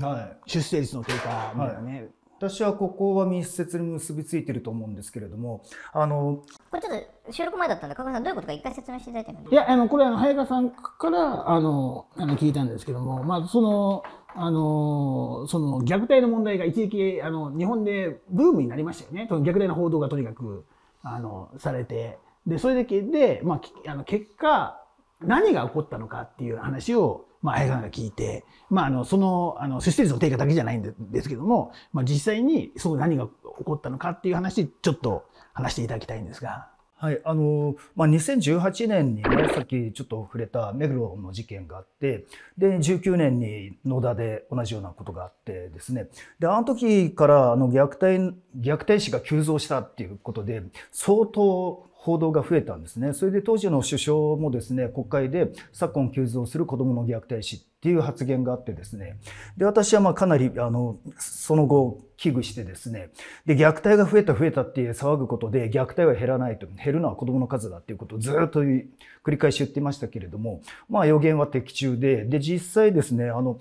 出生率の低下みたいなね。はいはい私はここは密接に結びついてると思うんですけれども、あの、これちょっと収録前だったんで、加賀さん、どういうことか一回説明していただいてもいいや、あの、これ、早川さんから、あの、あの聞いたんですけども、まあ、その、あの、その、虐待の問題が一時期、あの、日本でブームになりましたよね。その虐待の報道がとにかく、あの、されて。で、それだけで、まあ、あの、結果、何が起こったのかっていう話を、まあ、早川が聞いて、まあ、あの、その、あの、出生率の低下だけじゃないんですけども、まあ、実際に、その何が起こったのかっていう話、ちょっと、話していただきたいんですが。はい、あの、まあ、2018年に、ね、さっきちょっと触れた目黒の事件があって、で、19年に野田で同じようなことがあってですね、で、あの時から、あの、虐待、虐待死が急増したっていうことで、相当報道が増えたんですね。それで当時の首相もですね、国会で昨今急増する子供の虐待死っていう発言があってですね。で、私はまあかなり、あの、その後、危惧してですね。で、虐待が増えた増えたって騒ぐことで、虐待は減らないと、減るのは子供の数だっていうことをずっと繰り返し言ってましたけれども、まあ予言は的中で、で、実際ですね、あの、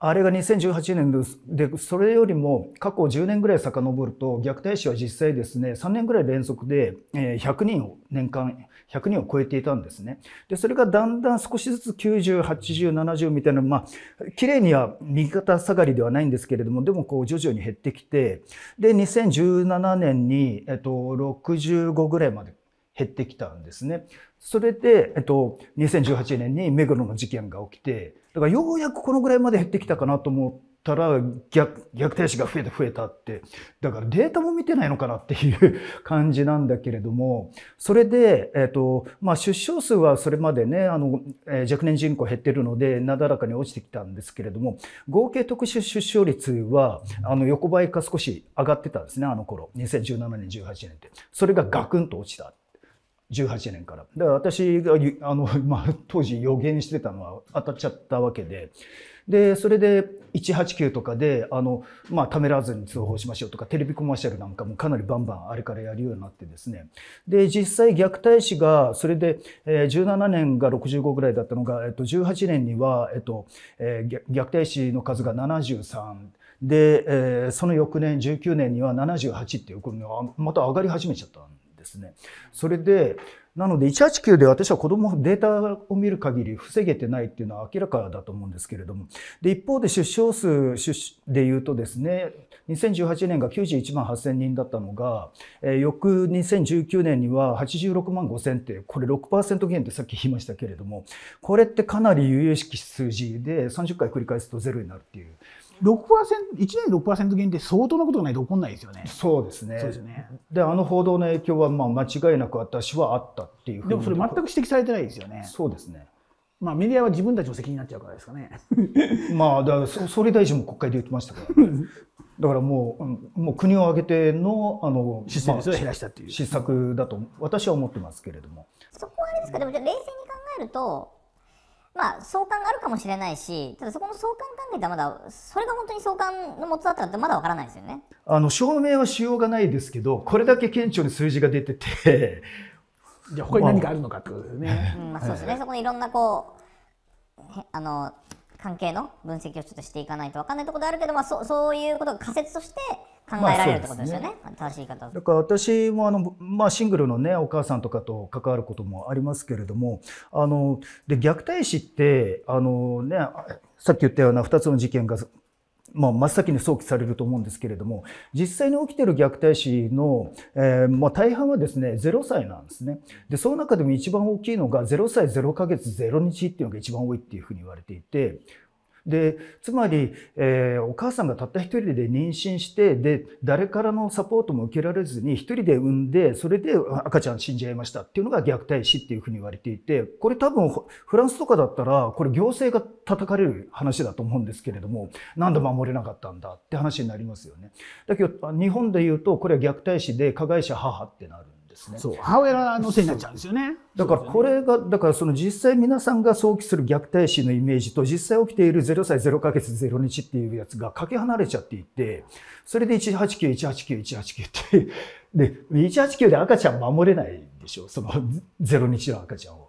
あれが2018年で、それよりも過去10年ぐらい遡ると、虐待死は実際ですね、3年ぐらい連続で100人を年間、100人を超えていたんですね。で、それがだんだん少しずつ90、80、70みたいな、まあ、綺麗には右肩下がりではないんですけれども、でもこう徐々に減ってきて、で、2017年に、えっと、65ぐらいまで減ってきたんですね。それで、えっと、2018年に目黒の事件が起きて、だからようやくこのぐらいまで減ってきたかなと思ったら逆、逆転死が増えて増えたって、だからデータも見てないのかなっていう感じなんだけれども、それで、えっと、まあ、出生数はそれまでね、あの、え若年人口減ってるので、なだらかに落ちてきたんですけれども、合計特殊出生率は、あの、横ばいか少し上がってたんですね、あの頃。2017年、18年って。それがガクンと落ちた。18年から。だから私があの、*laughs* まあ、当時予言してたのは当たっちゃったわけで。で、それで189とかで、あの、まあ、ためらわずに通報しましょうとか、テレビコマーシャルなんかもかなりバンバンあれからやるようになってですね。で、実際虐待死が、それで、え17年が65ぐらいだったのが、えっと、18年には、えっと、えー、虐待死の数が73。で、えー、その翌年、19年には78っていう、これ、また上がり始めちゃったですね。それで、なので189で私は子供データを見る限り防げてないっていうのは明らかだと思うんですけれども。で、一方で出生数で言うとですね、2018年が91万8000人だったのが、えー、翌2019年には86万5000って、これ6%減ってさっき言いましたけれども、これってかなり有意識数字で30回繰り返すとゼロになるっていう。6%、1年6%減って相当なことがないと起こんないですよね。そうですね。そうですね。で、あの報道の影響は、まあ、間違いなく私はあったっていうふうに。でもそれ全く指摘されてないですよね。そうですね。まあ、メディアは自分たちの責任になっちゃうからですかね。*laughs* まあ、だから総理大臣も国会で言ってましたから、だからもう、もう国を挙げての、あの、失策を減らしたっていう。失策だと、私は思ってますけれども。そこはあれですか、でも冷静に考えると、まあ、相関があるかもしれないし、ただそこの相関関係ってまだ、それが本当に相関のもとだったらってまだわからないですよね。あの、証明はしようがないですけど、これだけ顕著に数字が出ててじゃあ他に何かあるのかってことですね。まあ、うんまあ、そうですね。そこにいろんなこう、あの、関係の分析をちょっとしていかないとわかんないところであるけど、まあそ、そういうことが仮説として、考えられるってことですよね正しい言い方だから私もあの、まあ、シングルの、ね、お母さんとかと関わることもありますけれどもあので虐待死ってあの、ね、さっき言ったような2つの事件がまあ、真っ先に想起されると思うんですけれども実際に起きてる虐待死の、えー、まあ、大半はですね0歳なんですねでその中でも一番大きいのが0歳0ヶ月0日っていうのが一番多いっていうふうに言われていてで、つまり、えー、お母さんがたった一人で妊娠して、で、誰からのサポートも受けられずに一人で産んで、それで赤ちゃん死んじゃいましたっていうのが虐待死っていうふうに言われていて、これ多分フランスとかだったら、これ行政が叩かれる話だと思うんですけれども、何んで守れなかったんだって話になりますよね。だけど、日本で言うと、これは虐待死で加害者母ってなる。ですね。そう、母親のせいになっちゃうんですよね。だからこれが、だからその実際皆さんが想起する虐待死のイメージと実際起きている0歳0ヶ月0日っていうやつがかけ離れちゃっていて、それで189、189、189って、で、189で赤ちゃん守れないでしょ、その0日の赤ちゃんを。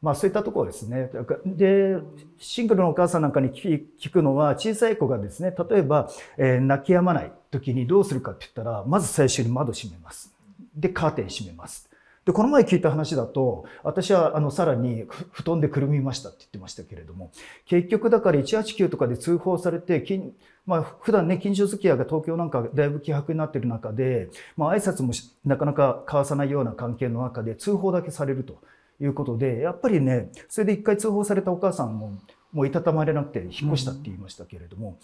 まあそういったところですね。で、シングルのお母さんなんかに聞くのは、小さい子がですね、例えば、えー、泣き止まない時にどうするかって言ったら、まず最初に窓閉めます。で、カーテン閉めます。で、この前聞いた話だと、私はあのさらに布団でくるみましたって言ってましたけれども、結局だから189とかで通報されて、近まあ、普段ね、近所付き合いが東京なんかだいぶ希薄になってる中で、まあ、挨拶もなかなか交わさないような関係の中で通報だけされるということで、やっぱりね、それで一回通報されたお母さんも、もういたたまれなくて引っ越したって言いましたけれども、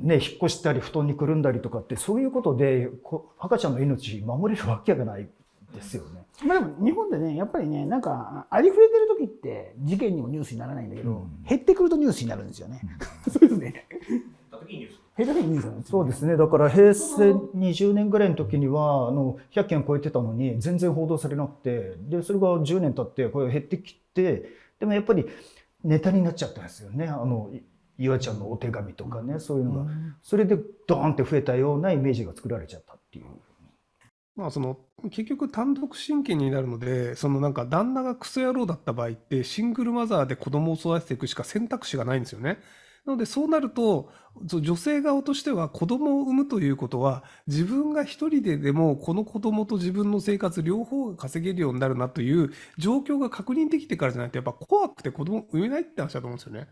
うん、ね、引っ越したり布団にくるんだりとかってそういうことでこ赤ちゃんの命守れるわけがないですよね。まあ、でも日本でねやっぱりねなんかありふれてる時って事件にもニュースにならないんだけど、うん、減ってくるとニュースになるんですよね。うん、*laughs* そうですね。そうですね。だから平成20年ぐらいの時にはあの100件超えてたのに全然報道されなくて、でそれが10年経ってこれ減ってきて、でもやっぱりネタになっちゃったんですよね。あの岩ちゃんのお手紙とかね、そういうのが、それでドーンって増えたようなイメージが作られちゃったっていう。まあ、その結局単独親権になるのでそのなんか旦那がクソ野郎だった場合ってシングルマザーで子供を育てていくしか選択肢がないんですよね。なのでそうなると、女性側としては子供を産むということは、自分が一人ででもこの子供と自分の生活両方が稼げるようになるなという状況が確認できてからじゃないと、やっぱ怖くて子供産めないって話だと思うんですよね。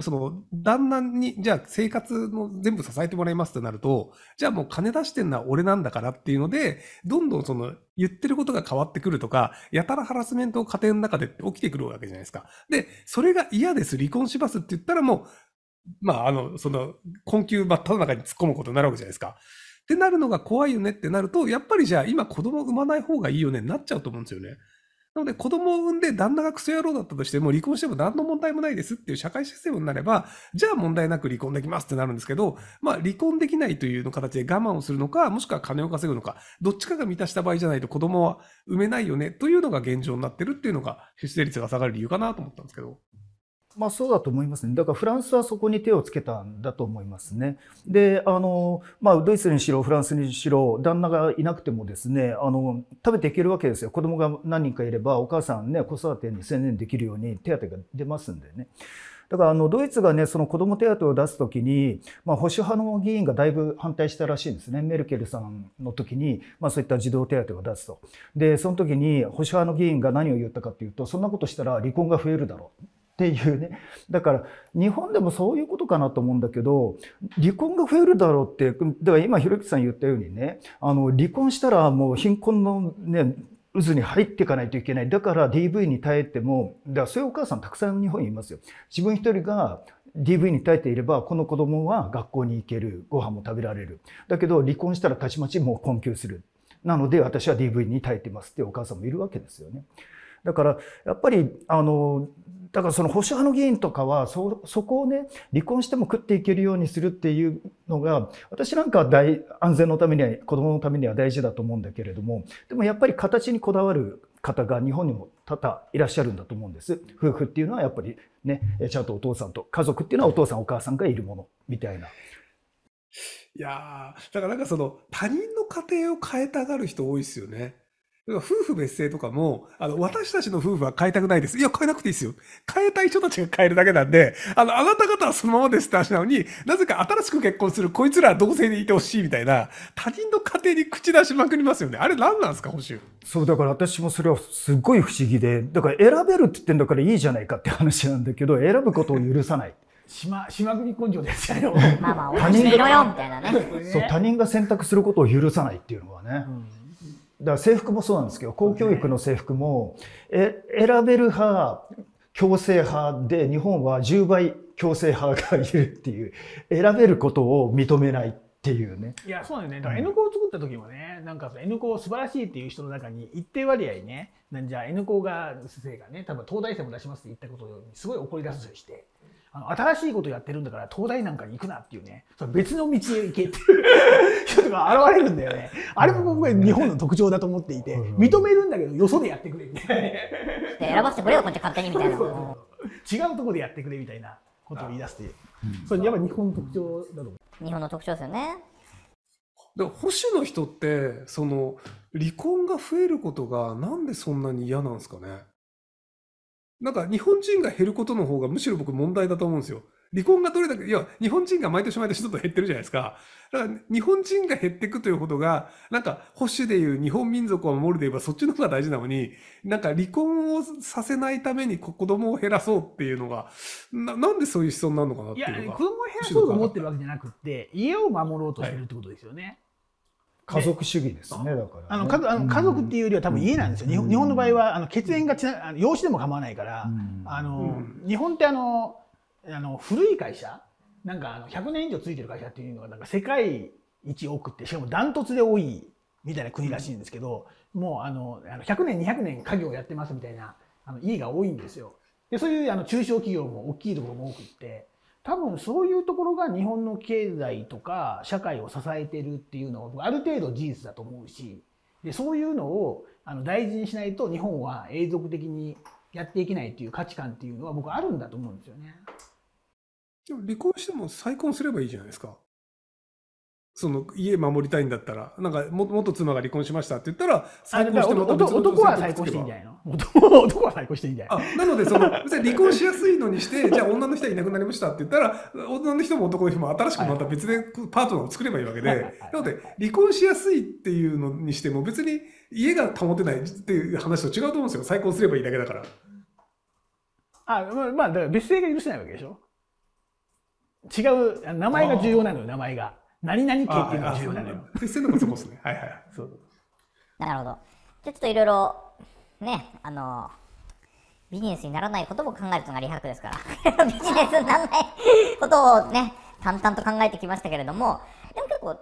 その、旦那に、じゃあ生活の全部支えてもらいますとなると、じゃあもう金出してんのは俺なんだからっていうので、どんどんその、言ってることが変わってくるとか、やたらハラスメントを家庭の中で起きてくるわけじゃないですか。で、それが嫌です、離婚しますって言ったらもう、まあ、あの、その、困窮ばっただ中に突っ込むことになるわけじゃないですか。ってなるのが怖いよねってなると、やっぱりじゃあ今子供産まない方がいいよねになっちゃうと思うんですよね。なので、子供を産んで旦那がクソ野郎だったとしても、離婚しても何の問題もないですっていう社会システムになれば、じゃあ問題なく離婚できますってなるんですけど、まあ、離婚できないというの形で我慢をするのか、もしくは金を稼ぐのか、どっちかが満たした場合じゃないと子供は産めないよねというのが現状になってるっていうのが、出生率が下がる理由かなと思ったんですけど。まあ、そうだと思いますね。だからフランスはそこに手をつけたんだと思いますね。で、あの、まあ、ドイツにしろ、フランスにしろ、旦那がいなくてもですね、あの、食べていけるわけですよ。子供が何人かいれば、お母さんね、子育てに専念できるように手当が出ますんでね。だからあのドイツがねその子ども手当を出す時に、まあ、保守派の議員がだいぶ反対したらしいんですねメルケルさんの時に、まあ、そういった児童手当を出すとでその時に保守派の議員が何を言ったかというとそんなことしたら離婚が増えるだろうっていうねだから日本でもそういうことかなと思うんだけど離婚が増えるだろうってでは今ひろゆきさん言ったようにねあの離婚したらもう貧困のね渦に入っていかないといけないだから DV に耐えてもだからそういうお母さんたくさん日本にいますよ。自分一人が DV に耐えていればこの子供は学校に行けるご飯も食べられるだけど離婚したらたちまちもう困窮するなので私は DV に耐えてますってお母さんもいるわけですよね。だからやっぱりあのだからその保守派の議員とかはそそこをね離婚しても食っていけるようにするっていうのが私なんかは大安全のためには子供のためには大事だと思うんだけれどもでもやっぱり形にこだわる方が日本にも多々いらっしゃるんだと思うんです。夫婦っていうのはやっぱりねちゃんとお父さんと家族っていうのはお父さんお母さんがいるものみたいな。いやだからなんかその他人の家庭を変えたがる人多いですよね。夫婦別姓とかも、あの、私たちの夫婦は変えたくないです。いや、変えなくていいですよ。変えたい人たちが変えるだけなんで、あの、あなた方はそのままですって話なのに、なぜか新しく結婚するこいつらは同性にいてほしいみたいな、他人の家庭に口出しまくりますよね。あれ何なんですか、保守。そう、だから私もそれはすごい不思議で、だから選べるって言ってんだからいいじゃないかって話なんだけど、選ぶことを許さない。島島国根性ですよ。まあまあ、他人が、ね、*laughs* そう他人が選択することを許さないっていうのはね。うんだから制服もそうなんですけど、公教育の制服も、え選べる派、強制派で、日本は10倍強制派がいるっていう、選べることを認めないっていうね。いや、そうだよね。だから N 校を作った時もね、なんか N 校素晴らしいっていう人の中に一定割合ね、なんじゃ N 校が、先生がね、多分東大生も出しますって言ったことにすごい怒り出す人して、新しいことやってるんだから東大なんかに行くなっていうね、そ別の道へ行けっていう *laughs* 人が現れるんだよね。あれも僕は日本の特徴だと思っていて、認めるんだけどよそでやってくれみたいな。選ばせてくれよ、こっち勝手にみたいな。違うとこでやってくれみたいなことを言い出して、それやっぱ日本の特徴だと思う。日本の特徴ですよね。で保守の人ってその離婚が増えることがなんでそんなに嫌なんですかねなんか日本人が減ることの方がむしろ僕問題だと思うんですよ。離婚がどれだけ、いや、日本人が毎年毎年ちょっと減ってるじゃないですか。だから日本人が減っていくということが、なんか保守でいう日本民族を守るで言えばそっちの方が大事なのに、なんか離婚をさせないために子供を減らそうっていうのが、ななんでそういう思想になるのかなっていうのが。いや、子供を減らそうと思ってるわけじゃなくて、家を守ろうとしてるってことですよね。はい家族主義ですねだから、ね、あの家族、あの家族っていうよりは多分家なんですよ、日本日本の場合はあの血縁がつな養子でも構わないから、あの日本ってあのあの古い会社なんかあの100年以上ついてる会社っていうのがなんか世界一多くてしかもダントツで多いみたいな国らしいんですけど、もうあの100年200年家業やってますみたいなあの家が多いんですよ。でそういうあの中小企業も大きいところも多くって多分そういうところが日本の経済とか社会を支えてるっていうのはある程度事実だと思うしでそういうのをあの大事にしないと日本は永続的にやっていけないっていう価値観っていうのは僕あるんだと思うんですよね。でも離婚しても再婚すればいいじゃないですか。その家守りたいんだったら、なんか元妻が離婚しましたって言ったら、再婚してまた別 *laughs* 男は再婚していいんじゃないの男は再婚していいんじゃないなので、その、別に離婚しやすいのにして、じゃあ女の人はいなくなりましたって言ったら、女の人も男の人も新しくまた別でパートナーを作ればいいわけで、なので、離婚しやすいっていうのにしても、別に家が保てないっていう話と違うと思うんですよ。再婚すればいいだけだから。あ、まあ、だから別姓が許せないわけでしょ違う、名前が重要なのよ、名前が。何々系っていうのが重要なのよ。そこすね。はいはい。そうなるほど。じゃあちょっといろいろ、ね、あの、ビジネスにならないことも考えるとなリハックですから。*laughs* ビジネスにならないことをね、淡々と考えてきましたけれども、でも結構、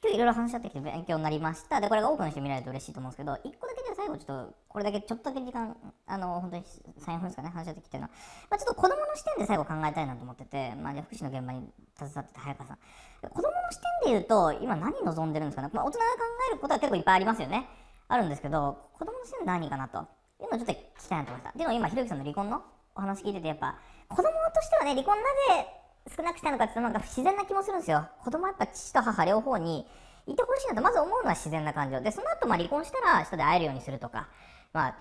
今日いろいろ話し合ってきて勉強になりました。で、これが多くの人見られると嬉しいと思うんですけど、一個だけで最後ちょっと、これだけちょっとだけ時間、あの、本当に3、4分ですかね、話し合ってきてるのは、まあ、ちょっと子供の視点で最後考えたいなと思ってて、まあ、じゃあ福祉の現場に携わってた早川さん。子供の視点で言うと、今何望んでるんですかね。まあ、大人が考えることは結構いっぱいありますよね。あるんですけど、子供の視点何かなと。いうのをちょっと聞きたいなと思いました。でも今、ひろゆきさんの離婚のお話聞いてて、やっぱ、子供としてはね、離婚なぜ少なくしたのかってら、なんか自然な気もするんですよ。子供はやっぱ父と母両方にいてほしいなと、まず思うのは自然な感情。で、その後、まあ離婚したら、人で会えるようにするとか、まあ、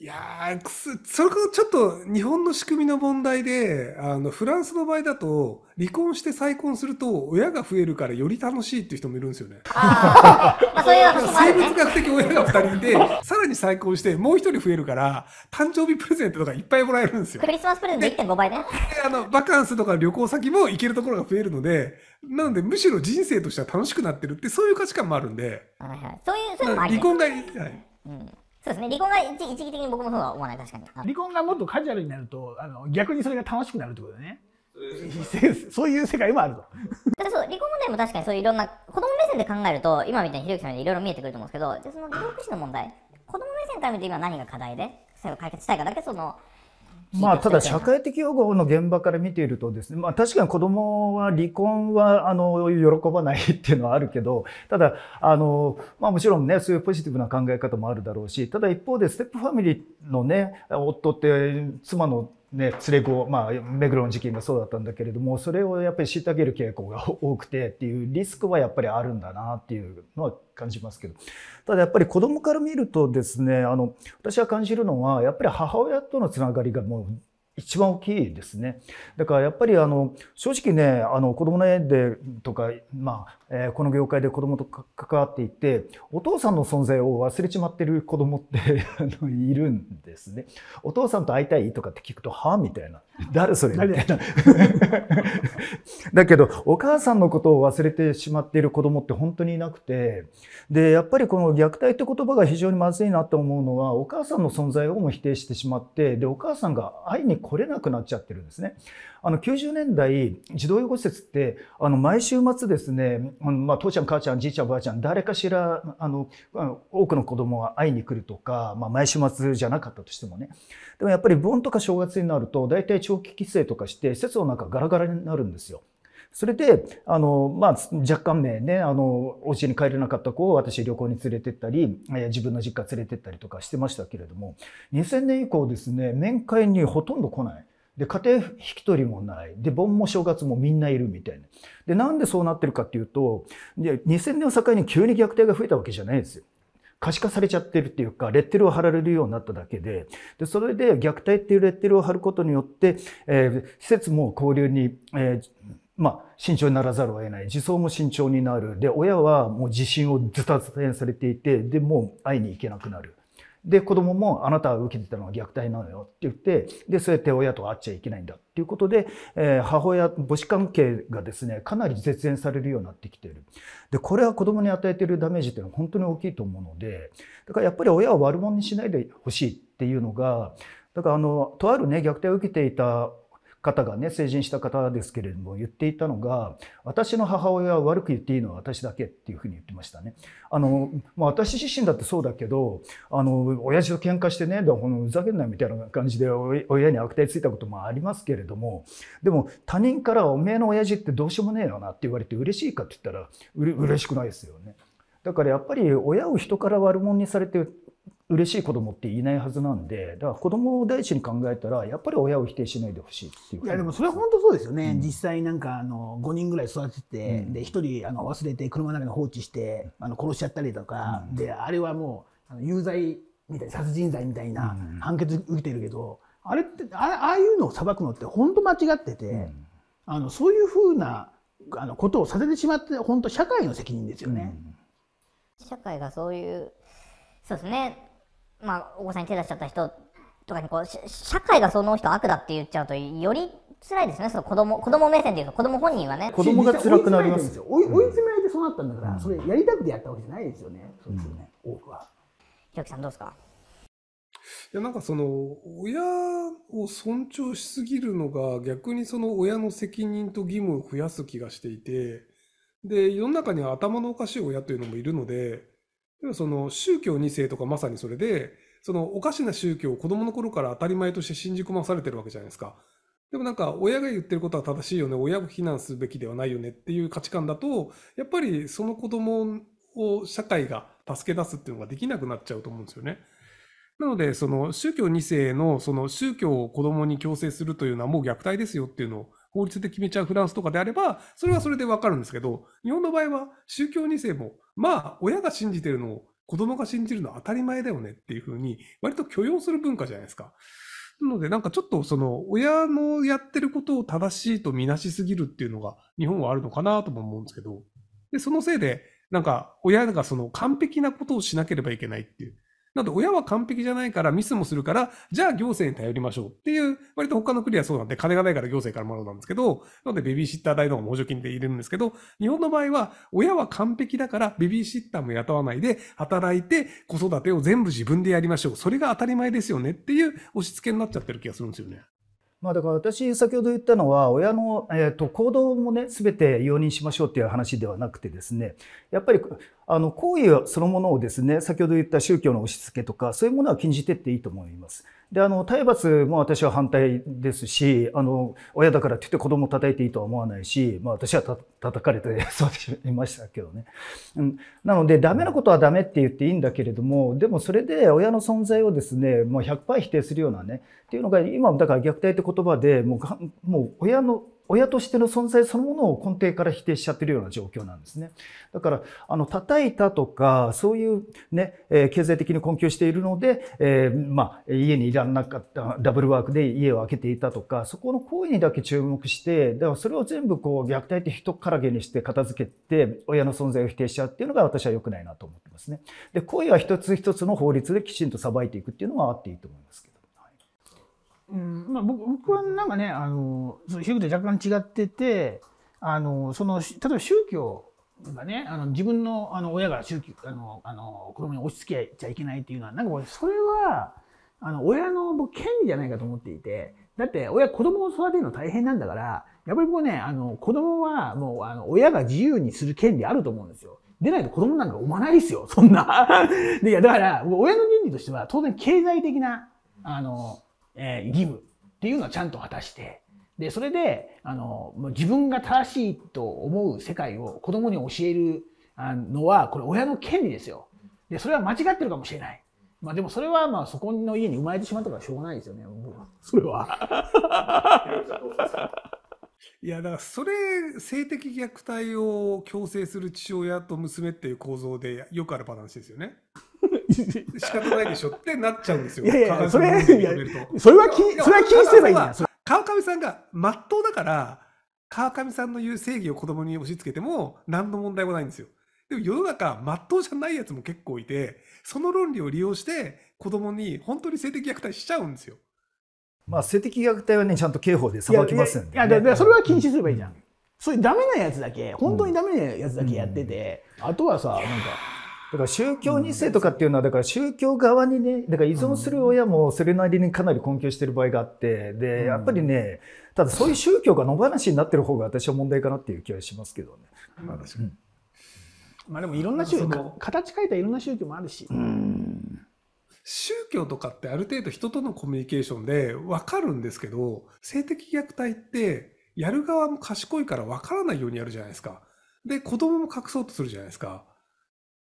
いやー、すそれこそちょっと日本の仕組みの問題で、あの、フランスの場合だと、離婚して再婚すると、親が増えるからより楽しいっていう人もいるんですよね。あまあ、そういう話も生物学的親が二人で、さらに再婚して、もう一人増えるから、誕生日プレゼントとかいっぱいもらえるんですよ。クリスマスプレゼント1.5倍ね。であの、バカンスとか旅行先も行けるところが増えるので、なので、むしろ人生としては楽しくなってるって、そういう価値観もあるんで、はいはい。そういう、そういうのもあり離ね。婚が、いい。はい、うん。そうですね。離婚が一時的に僕もそうは思わない、確かに。離婚がもっとカジュアルになると、あの逆にそれが楽しくなるってことだね。*laughs* そういう世界もあると。ただそう、離婚問題も確かにそういういろんな、子供目線で考えると、今みたいにひろゆきさんでいろいろ見えてくると思うんですけど、じゃその離婚福祉の問題、子供目線から見て今何が課題で、それを解決したいかだけその、まあ、ただ社会的保護の現場から見ているとですね、まあ、確かに子供は離婚はあの喜ばないっていうのはあるけどただあの、まあ、もちろんねそういうポジティブな考え方もあるだろうしただ一方でステップファミリーのね夫って妻のね、連れ子、まあ、目黒の事件がそうだったんだけれどもそれをやっぱり虐げる傾向が多くてっていうリスクはやっぱりあるんだなっていうのは感じますけどただやっぱり子供から見るとですねあの私は感じるのはやっぱり母親とのつながりがもう一番大きいですね。だからやっぱりあの正直ねあの子供の絵でとか、まあえー、この業界で子供と関わっていてお父さんの存在を忘れちまってる子供っているんですね。お父さんと会いたいとかって聞くとはあみたいな。*laughs* 誰それみたいな。*laughs* だけど、お母さんのことを忘れてしまっている子供って本当にいなくて、で、やっぱりこの虐待って言葉が非常にまずいなと思うのは、お母さんの存在をも否定してしまって、で、お母さんが会いに来れなくなっちゃってるんですね。あの90年代児童養護施設ってあの毎週末ですね、まあ、父ちゃん母ちゃんじいちゃんばあちゃん誰かしらあの多くの子供が会いに来るとか、まあ、毎週末じゃなかったとしてもねでもやっぱり盆とか正月になると大体長期帰省とかして施設の中ガラガラになるんですよ。それで、あの、まあ、若干名ね、あの、お家に帰れなかった子を私旅行に連れてったり、自分の実家連れてったりとかしてましたけれども、2000年以降ですね、面会にほとんど来ない。で、家庭引き取りもない。で、盆も正月もみんないるみたいな。で、なんでそうなってるかっていうと、で2000年を境に急に虐待が増えたわけじゃないですよ。可視化されちゃってるっていうか、レッテルを貼られるようになっただけで、で、それで虐待っていうレッテルを貼ることによって、えー、施設も交流に、えー、まあ、慎重にならざるを得ない。自走も慎重になる。で、親はもう自信をずたずたにされていて、で、もう会いに行けなくなる。で、子供もあなたが受けてたのは虐待なのよって言って、で、そうやって親と会っちゃいけないんだっていうことで、えー、母親、母子関係がですね、かなり絶縁されるようになってきている。で、これは子供に与えているダメージっていうのは本当に大きいと思うので、だからやっぱり親を悪者にしないでほしいっていうのが、だからあの、とあるね、虐待を受けていた方がね成人した方ですけれども言っていたのが私の母親は悪く言っていいのは私だけっていうふうに言ってましたね。あのまあ、私自身だってそうだけどあの親父と喧嘩してねだこのふざけんなみたいな感じで親に悪態ついたこともありますけれどもでも他人から「おめえの親父ってどうしようもねえよな」って言われて嬉しいかって言ったらうれ嬉しくないですよね。だからやっぱり親を人から悪者にされて嬉しい子供っていないはずなんで、だから子供を第一に考えたら、やっぱり親を否定しないでほしいっていう。いや、でもそれは本当そうですよね。うん、実際なんか、あの、5人ぐらい育てて、うん、で、1人あの忘れて車の中に放置して、あの、殺しちゃったりとか、うん、で、あれはもう、あの有罪みたい殺人罪みたいな判決受けてるけど、あれって、ああいうのを裁くのって本当間違ってて、あの、そういうふうな、あの、ことをさせてしまって、本当社会の責任ですよね。社会がそういう、そうですね。まあ、お子さんに手出しちゃった人とかにこう、社会がその人悪だって言っちゃうと、より辛いですね、その子供子供目線でいうと、子供本人はね。子供が辛くなりますよ。追い詰められてそうなったんだから、うん、それやりたくてやったわけじゃないですよね、そうですよね、うん、多くは。ひろきさん、どうですかいやなんかその親を尊重しすぎるのが逆にその親の責任と義務を増やす気がしていてで世の中には頭のおかしい親というのもいるのでその宗教2世とかまさにそれで、そのおかしな宗教を子供の頃から当たり前として信じ込まされてるわけじゃないですか。でもなんか親が言ってることは正しいよね、親を非難すべきではないよねっていう価値観だと、やっぱりその子供を社会が助け出すっていうのができなくなっちゃうと思うんですよね。なので、その宗教2世のその宗教を子供に強制するというのはもう虐待ですよっていうのを法律で決めちゃうフランスとかであれば、それはそれでわかるんですけど、日本の場合は宗教2世も、まあ、親が信じてるのを子供が信じるのは当たり前だよねっていうふうに、割と許容する文化じゃないですか。なので、なんかちょっとその、親のやってることを正しいとみなしすぎるっていうのが、日本はあるのかなとも思うんですけど、で、そのせいで、なんか、親がその完璧なことをしなければいけないっていう、だで、親は完璧じゃないからミスもするから、じゃあ行政に頼りましょうっていう、割と他の国はそうなんで、金がないから行政からもらうなんですけど、なのでベビーシッター代の方が補助金で入れるんですけど、日本の場合は親は完璧だからベビーシッターも雇わないで働いて子育てを全部自分でやりましょう。それが当たり前ですよねっていう押し付けになっちゃってる気がするんですよね。まあ、だから私先ほど言ったのは親の、えー、と行動もねべて容認しましょうという話ではなくてですねやっぱりあの行為そのものをですね先ほど言った宗教の押し付けとかそういうものは禁じてっていいと思います。で、あの、体罰も私は反対ですし、あの、親だからって言って子供を叩いていいとは思わないし、まあ私はた叩かれて *laughs* そういましたけどね。うん。なので、ダメなことはダメって言っていいんだけれども、でもそれで親の存在をですね、もう100%否定するようなね、っていうのが今、だから虐待って言葉で、もう、もう親の親としての存在そのものを根底から否定しちゃってるような状況なんですね。だから、あの、叩いたとか、そういうね、えー、経済的に困窮しているので、えー、まあ、家にいらなかった、ダブルワークで家を空けていたとか、そこの行為にだけ注目して、ではそれを全部こう、虐待って人からげにして片付けて、親の存在を否定しちゃうっていうのが私は良くないなと思ってますね。で、行為は一つ一つの法律できちんと裁いていくっていうのはあっていいと思いますけど。うんまあ、僕僕はなんかねあのそう宗教と若干違っててあのその例えば宗教がねあの自分のあの親が宗教あのあの子供に押し付けちゃいけないっていうのはなんかそれはあの親の僕権利じゃないかと思っていてだって親子供を育てるの大変なんだからやっぱり僕ねあの子供はもうあの親が自由にする権利あると思うんですよ。出ないと子供なんか産まないですよそんな。*laughs* いやだから親の倫理としては当然経済的なあのえ義務っていうのをちゃんと果たして、で、それで、あの、自分が正しいと思う世界を子供に教えるのは、これ親の権利ですよ。で、それは間違ってるかもしれない。まあでもそれはまあそこの家に生まれてしまったからしょうがないですよね、もうそれは。*laughs* いやだからそれ性的虐待を強制する父親と娘っていう構造でよくあるパターンですよね。*laughs* 仕方ないでしょってなっちゃうんですよ。いやいや、それは、それは気、それは気にすればいいんだ川上さんがまっとうだから、川上さんの言う正義を子供に押し付けても何の問題もないんですよ。でも世の中、まっとうじゃないやつも結構いて、その論理を利用して子供に本当に性的虐待しちゃうんですよ。まあ、性的虐待はね、ちゃんと刑法で裁きますんで、ね、いや、いやそれは禁止すればいいじゃん。うん、そういうダメなやつだけ、本当にダメなやつだけやってて、うん、あとはさ、なんか、だから宗教2世とかっていうのは、だから宗教側にね、だから依存する親もそれなりにかなり困窮してる場合があって、で、やっぱりね、ただそういう宗教が野放しになってる方が私は問題かなっていう気はしますけどね。まあ、まあでもいろんな宗教、形変えたいろんな宗教もあるし。宗教とかってある程度人とのコミュニケーションでわかるんですけど、性的虐待ってやる側も賢いからわからないようにやるじゃないですか。で、子供も隠そうとするじゃないですか。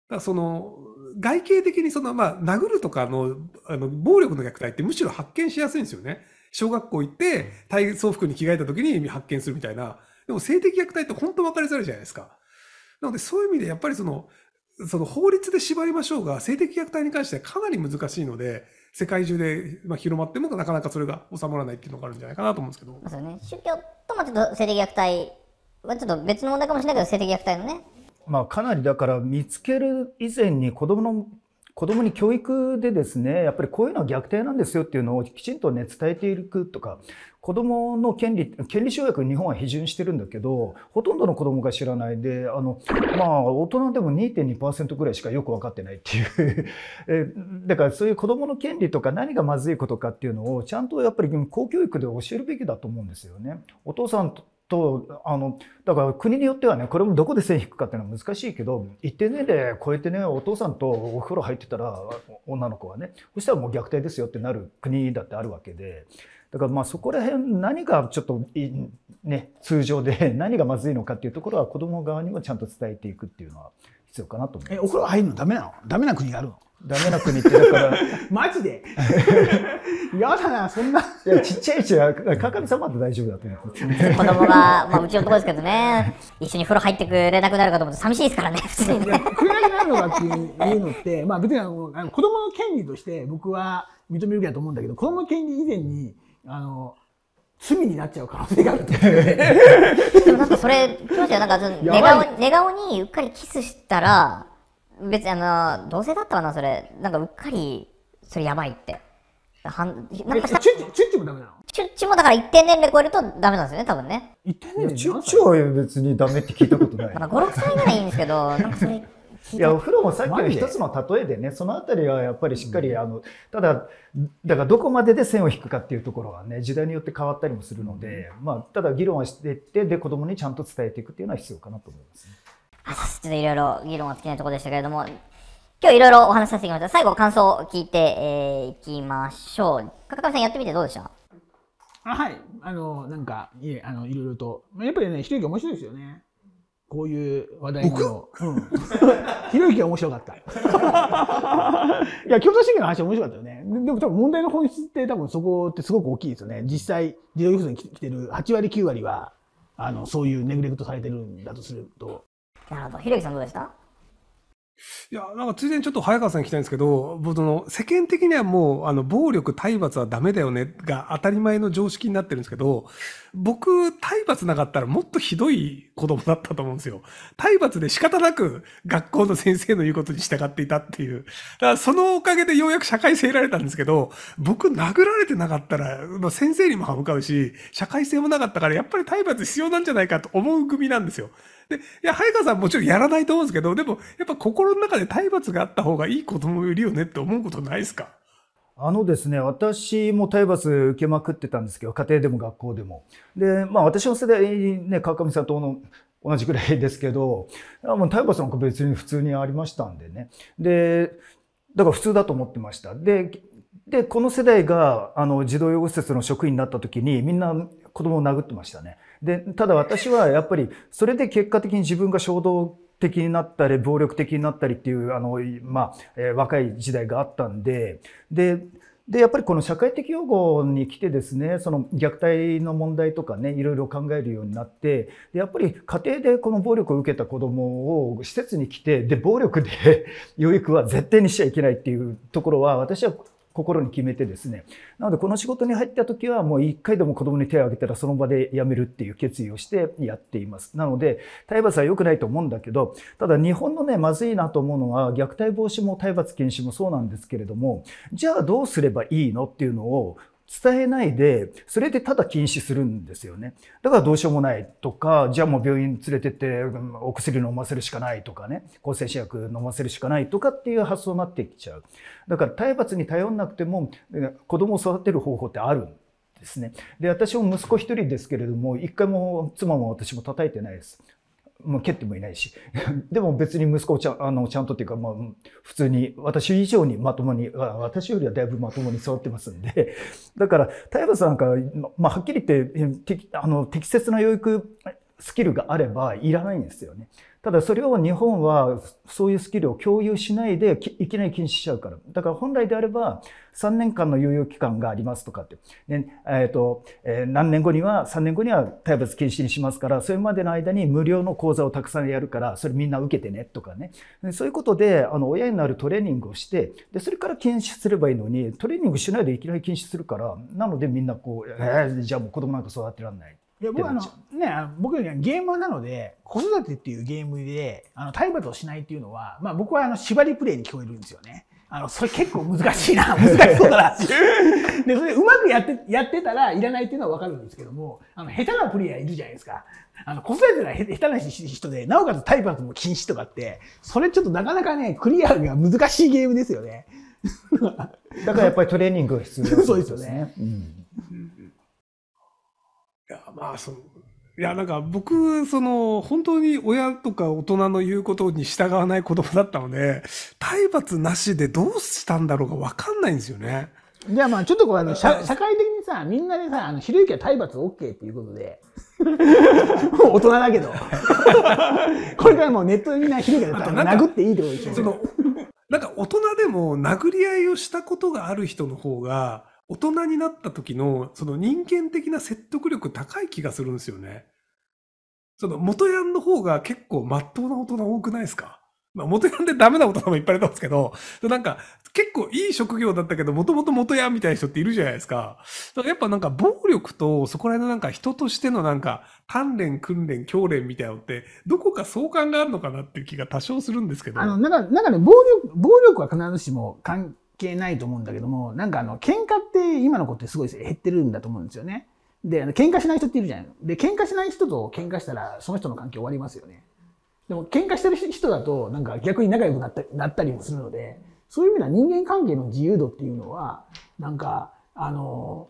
だその外形的にその、まあ、殴るとかのあの暴力の虐待ってむしろ発見しやすいんですよね。小学校行って体操服に着替えた時に発見するみたいな。でも性的虐待って本当分かりづらいじゃないですか。なのでそういう意味でやっぱりそのその法律で縛りましょうが性的虐待に関してはかなり難しいので世界中で広まってもなかなかそれが収まらないっていうのがあるんじゃないかなと思うんですけど。そうね、宗教ともちょっと性的虐待はちょっと別の問題かもしれないけど性的虐待のねまあ、かなりだから見つける以前に子どもの子供に教育でですねやっぱりこういうのは虐待なんですよっていうのをきちんとね伝えていくとか子どもの権利権利条約日本は批准してるんだけどほとんどの子どもが知らないであのまあ大人でも2.2%ぐらいしかよく分かってないっていう *laughs* だからそういう子どもの権利とか何がまずいことかっていうのをちゃんとやっぱり公教育で教えるべきだと思うんですよね。お父さんとあのだから国によってはねこれもどこで線引くかっていうのは難しいけど一定年齢超えてねお父さんとお風呂入ってたら女の子はねそしたらもう虐待ですよってなる国だってあるわけでだからまあそこら辺何がちょっとね通常で *laughs* 何がまずいのかっていうところは子ども側にもちゃんと伝えていくっていうのは必要かなと思います。えお風呂入るのダメなのダメな国があるのダメな国ってだから。*laughs* マジで嫌 *laughs* だな、そんな。いや、ちっちゃいうちは、かかみ様って大丈夫だと思って。*laughs* 子供が、まあ、うちのとこですけどね、一緒に風呂入ってくれなくなるかと思うと寂しいですからね、普通に、ね。食えなくなるのかっていうのって、まあ別にあの、子供の権利として僕は認めるべきだと思うんだけど、子供の権利以前に、あの、罪になっちゃう可能性があるて。でもなんかそれ、きまはなんか、寝顔、寝顔にうっかりキスしたら、別にあの同性だったわなそれなんかうっかりそれやばいってはんなんかチュッチュッもダメなのチュッチもだから一定年齢超えるとダメなんですよね多分ね一定年齢チュッチは別にダメって聞いたことない56歳ならいいんですけどなんかそれ *laughs* いやお風呂もさっきの一つの例えでねその辺りはやっぱりしっかり、うん、あのただだからどこまでで線を引くかっていうところはね時代によって変わったりもするので、うん、まあ、ただ議論はしていってで子供にちゃんと伝えていくっていうのは必要かなと思います、ね。ちょっといろいろ議論は尽きないところでしたけれども、今日いろいろお話しさせてきました。最後感想を聞いてい、えー、きましょう。かかかさんやってみてどうでしたはい。あの、なんか、いえ、あの、いろいろと。やっぱりね、ひろゆき面白いですよね。こういう話題の。*laughs* ひろゆきは面白かった。*laughs* いや、共同主義の話面白かったよね。でも多分問題の本質って多分そこってすごく大きいですよね。実際、児童養護に来てる8割9割は、あの、そういうネグレクトされてるんだとすると、なるほど。ひろきさんどうでしたいや、なんかついでにちょっと早川さんに聞きたいんですけど、僕の世間的にはもう、あの、暴力、体罰はダメだよねが当たり前の常識になってるんですけど、僕、体罰なかったらもっとひどい子供だったと思うんですよ。体罰で仕方なく学校の先生の言うことに従っていたっていう。だからそのおかげでようやく社会性得られたんですけど、僕殴られてなかったら、まあ、先生にも歯向かうし、社会性もなかったからやっぱり体罰必要なんじゃないかと思う組なんですよ。で、いや、早川さんもちろんやらないと思うんですけど、でも、やっぱ心の中で体罰があった方がいい子供いるよねって思うことないですかあのですね、私も体罰受けまくってたんですけど、家庭でも学校でも。で、まあ私の世代、ね、川上さんとの同じぐらいですけど、もう体罰なんか別に普通にありましたんでね。で、だから普通だと思ってました。で、で、この世代が、あの、児童養護施設の職員になった時に、みんな子供を殴ってましたね。で、ただ私はやっぱり、それで結果的に自分が衝動的になったり、暴力的になったりっていう、あの、まあ、え若い時代があったんで、で、で、やっぱりこの社会的用語に来てですね、その虐待の問題とかね、いろいろ考えるようになって、でやっぱり家庭でこの暴力を受けた子供を施設に来て、で、暴力で *laughs* 養育は絶対にしちゃいけないっていうところは、私は心に決めてですねなのでこの仕事に入った時はもう一回でも子供に手を挙げたらその場で辞めるっていう決意をしてやっていますなので体罰は良くないと思うんだけどただ日本のねまずいなと思うのは虐待防止も体罰禁止もそうなんですけれどもじゃあどうすればいいのっていうのを伝えないで、それでただ禁止するんですよね。だからどうしようもないとか、じゃあもう病院連れてって、お薬飲ませるしかないとかね、抗生死薬飲ませるしかないとかっていう発想になってきちゃう。だから体罰に頼んなくても、子供を育てる方法ってあるんですね。で、私も息子一人ですけれども、一回も妻も私も叩いてないです。もう蹴ってもいないし *laughs* でも別に息子をちゃあのちゃんとっていうか、まあ、普通に私以上にまともに私よりはだいぶまともに育ってますんで *laughs* だから田山さんなんか、まあ、はっきり言ってあの適切な養育スキルがあればいらないんですよね。ただそれを日本はそういうスキルを共有しないでいきなり禁止しちゃうから。だから本来であれば3年間の猶予期間がありますとかって、ねえーとえー、何年後には3年後には体罰禁止にしますからそれまでの間に無料の講座をたくさんやるからそれみんな受けてねとかねそういうことであの親になるトレーニングをしてでそれから禁止すればいいのにトレーニングしないでいきなり禁止するからなのでみんなこう、えー、じゃあもう子供なんか育てられない。や僕あのねあの僕ゲーマーなので子育てっていうゲームであの体罰をしないっていうのは、まあ、僕はあの縛りプレイに聞こえるんですよね。あの、それ結構難しいな、*laughs* 難しそうだなっていう。で、それうまくやって、やってたらいらないっていうのはわかるんですけども、あの、下手なプレイヤーいるじゃないですか。あの、子育てが下手な人で、なおかつ体罰も禁止とかって、それちょっとなかなかね、クリアが難しいゲームですよね。だからやっぱりトレーニングが必要、ね、*laughs* そうですよね。うんや、まあ、そう。いや、なんか僕、その、本当に親とか大人の言うことに従わない子供だったので、体罰なしでどうしたんだろうがわかんないんですよね。じゃあまあちょっとこうあの社会的にさみんなでさあのひろゆきは体罰 OK っていうことで *laughs* 大人だけど *laughs* これからもうネットでみんなひろゆきは殴っていいってことでしょなんか大人でも殴り合いをしたことがある人の方が大人になった時の、その人間的な説得力高い気がするんですよね。その元ヤンの方が結構真っ当な大人多くないですかまあ、元ヤンでダメな大人もいっぱいいたんですけど、なんか、結構いい職業だったけど、もともと元ヤンみたいな人っているじゃないですか。だからやっぱなんか暴力と、そこら辺のなんか人としてのなんか、鍛錬、訓練、教練みたいなのって、どこか相関があるのかなっていう気が多少するんですけど。あの、なんか、なんかね、暴力、暴力は必ずしも関係ないと思うんだけども、なんかあの、喧嘩って今の子ってすごい減ってるんだと思うんですよね。で、喧嘩しない人っているじゃないで、喧嘩しない人と喧嘩したら、その人の関係終わりますよね。でも、喧嘩してる人だと、なんか逆に仲良くなったなったりもするので、そういう意味では人間関係の自由度っていうのは、なんか、あの、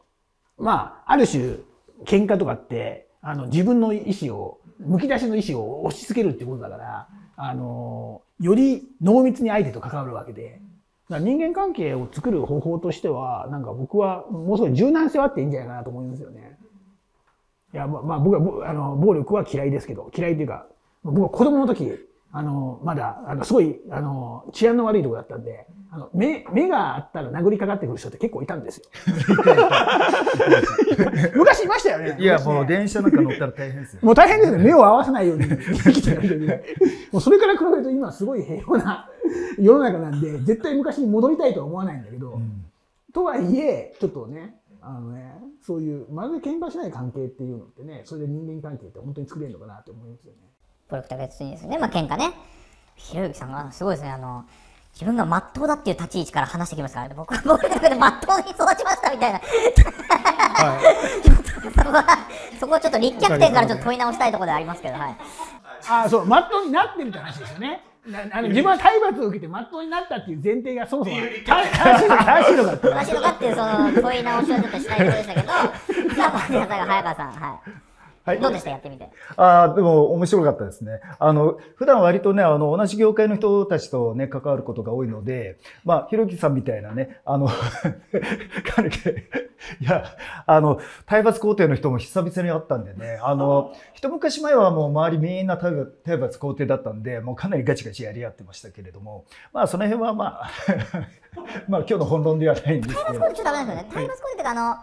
まあ、ある種、喧嘩とかって、あの、自分の意思を、むき出しの意思を押し付けるってことだから、あの、より濃密に相手と関わるわけで、だ人間関係を作る方法としては、なんか僕はもうすごい柔軟性はあっていいんじゃないかなと思いますよね。いや、ままあ、僕は、あの、暴力は嫌いですけど、嫌いというか、僕は子供の時、あの、まだ、あの、すごい、あの、治安の悪いとこだったんで、あの、目、目があったら殴りかかってくる人って結構いたんですよ。*laughs* 昔いましたよね。いや、ね、もう電車なんか乗ったら大変ですよ、もう大変ですね。目を合わせないようにき *laughs* もうそれから比べると今すごい平和な *laughs* 世の中なんで、絶対昔に戻りたいとは思わないんだけど、うん、とはいえ、ちょっとね、あのね、そういう、まるで喧嘩しない関係っていうのってね、それで人間関係って本当に作れるのかなって思いますよね。暴力別にですね、まあ喧嘩ね。ひろゆきさんが、すごいですね、あの、自分が真っ当だっていう立ち位置から話してきますからね、僕は暴力で真っ当に育ちましたみたいな。はい、*laughs* そこは、そこはちょっと立脚点からちょっと問い直したいところでありますけど、はい。ああ、そう、真っ当になってるって話ですよね。あの自分は体罰を受けて真っ当になったっていう前提がそもそも正しいのかっていうその問い直しをちょっとしたいことでしたけど *laughs* さあさんが早川さんはいはい、どうでしたやってみて。ああ、でも面白かったですね。あの、普段割とね、あの、同じ業界の人たちとね、関わることが多いので、まあ、ひろきさんみたいなね、あの *laughs* いや、あの、体罰工程の人も久々に会ったんでね、あの、一昔前はもう周りみんな体罰工程だったんで、もうかなりガチガチやり合ってましたけれども、まあ、その辺はまあ *laughs* まあ、今日の本論ではないんですけど。体罰ちょっとダメですよね。体罰工程ってあの、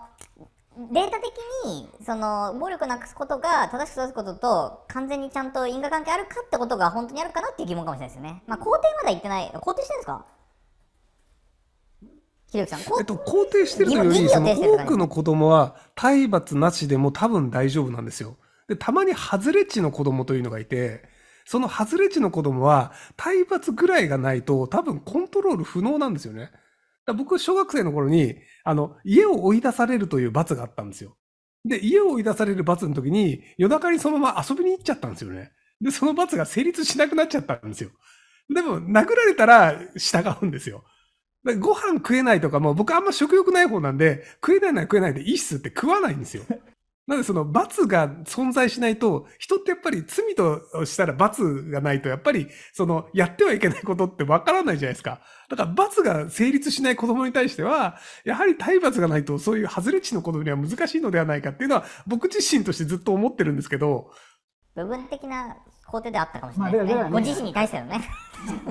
データ的にその暴力なくすことが正しく育つことと完全にちゃんと因果関係あるかってことが本当にあるかなっていう疑問かもしれないですよね。まあ肯定までは言ってない肯定してるんですかひろきさん、えっと、肯定してるというよりその多くの子供は体罰なしでも多分大丈夫なんですよ。でたまに外れ値の子供というのがいてその外れ値の子供は体罰ぐらいがないと多分コントロール不能なんですよね。僕、小学生の頃に、あの、家を追い出されるという罰があったんですよ。で、家を追い出される罰の時に、夜中にそのまま遊びに行っちゃったんですよね。で、その罰が成立しなくなっちゃったんですよ。でも、殴られたら従うんですよ。ご飯食えないとかも、僕あんま食欲ない方なんで、食えないなら食えないでいいっすって食わないんですよ。なのでその罰が存在しないと、人ってやっぱり罪としたら罰がないと、やっぱりそのやってはいけないことってわからないじゃないですか。だから罰が成立しない子供に対しては、やはり体罰がないとそういう外れ値の子供には難しいのではないかっていうのは、僕自身としてずっと思ってるんですけど。部分的な工程であったかもしれないですね。まあ、ねご自身に対してのね。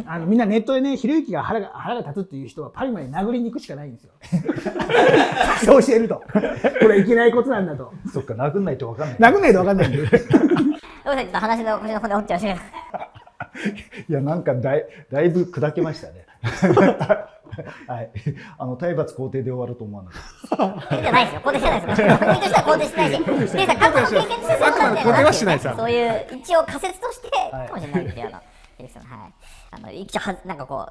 あのみんなネットでね、ひろゆきが腹が腹が立つっていう人はパリまで殴りに行くしかないんですよ。*laughs* そう教えると。これいけないことなんだと。そっか、殴んないと分かんない。殴んないと分かんないんで。ごめんなさい、ちょっと話の腰の骨折っちゃうし。*laughs* いや、なんかだいだいぶ砕けましたね。はい、*laughs* あの体罰肯定で終わると思わなかっい。じ *laughs* ゃないですよ。肯定してないですよ。国 *laughs* としては肯定してないし、でさ、ん、過去の経験としてそうなんだよ。しないさ。そういう一応仮説としてかもしれないっていうよの、はい、あの一応はなんかこ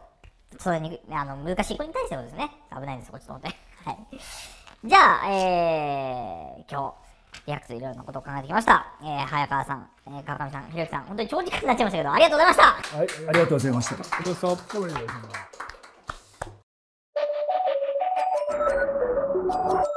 うそれにあの難しい子に対してもですね、危ないんですよ、こっちと思って。はい。じゃあ、えー、今日。リラックスいろいろなことを考えてきました。えー、早川さん、えー、川上さん、ひろゆきさん、本当に長時間になっちゃいましたけど、ありがとうございました。はい、ありがとうございました。どうぞ。どうぞ。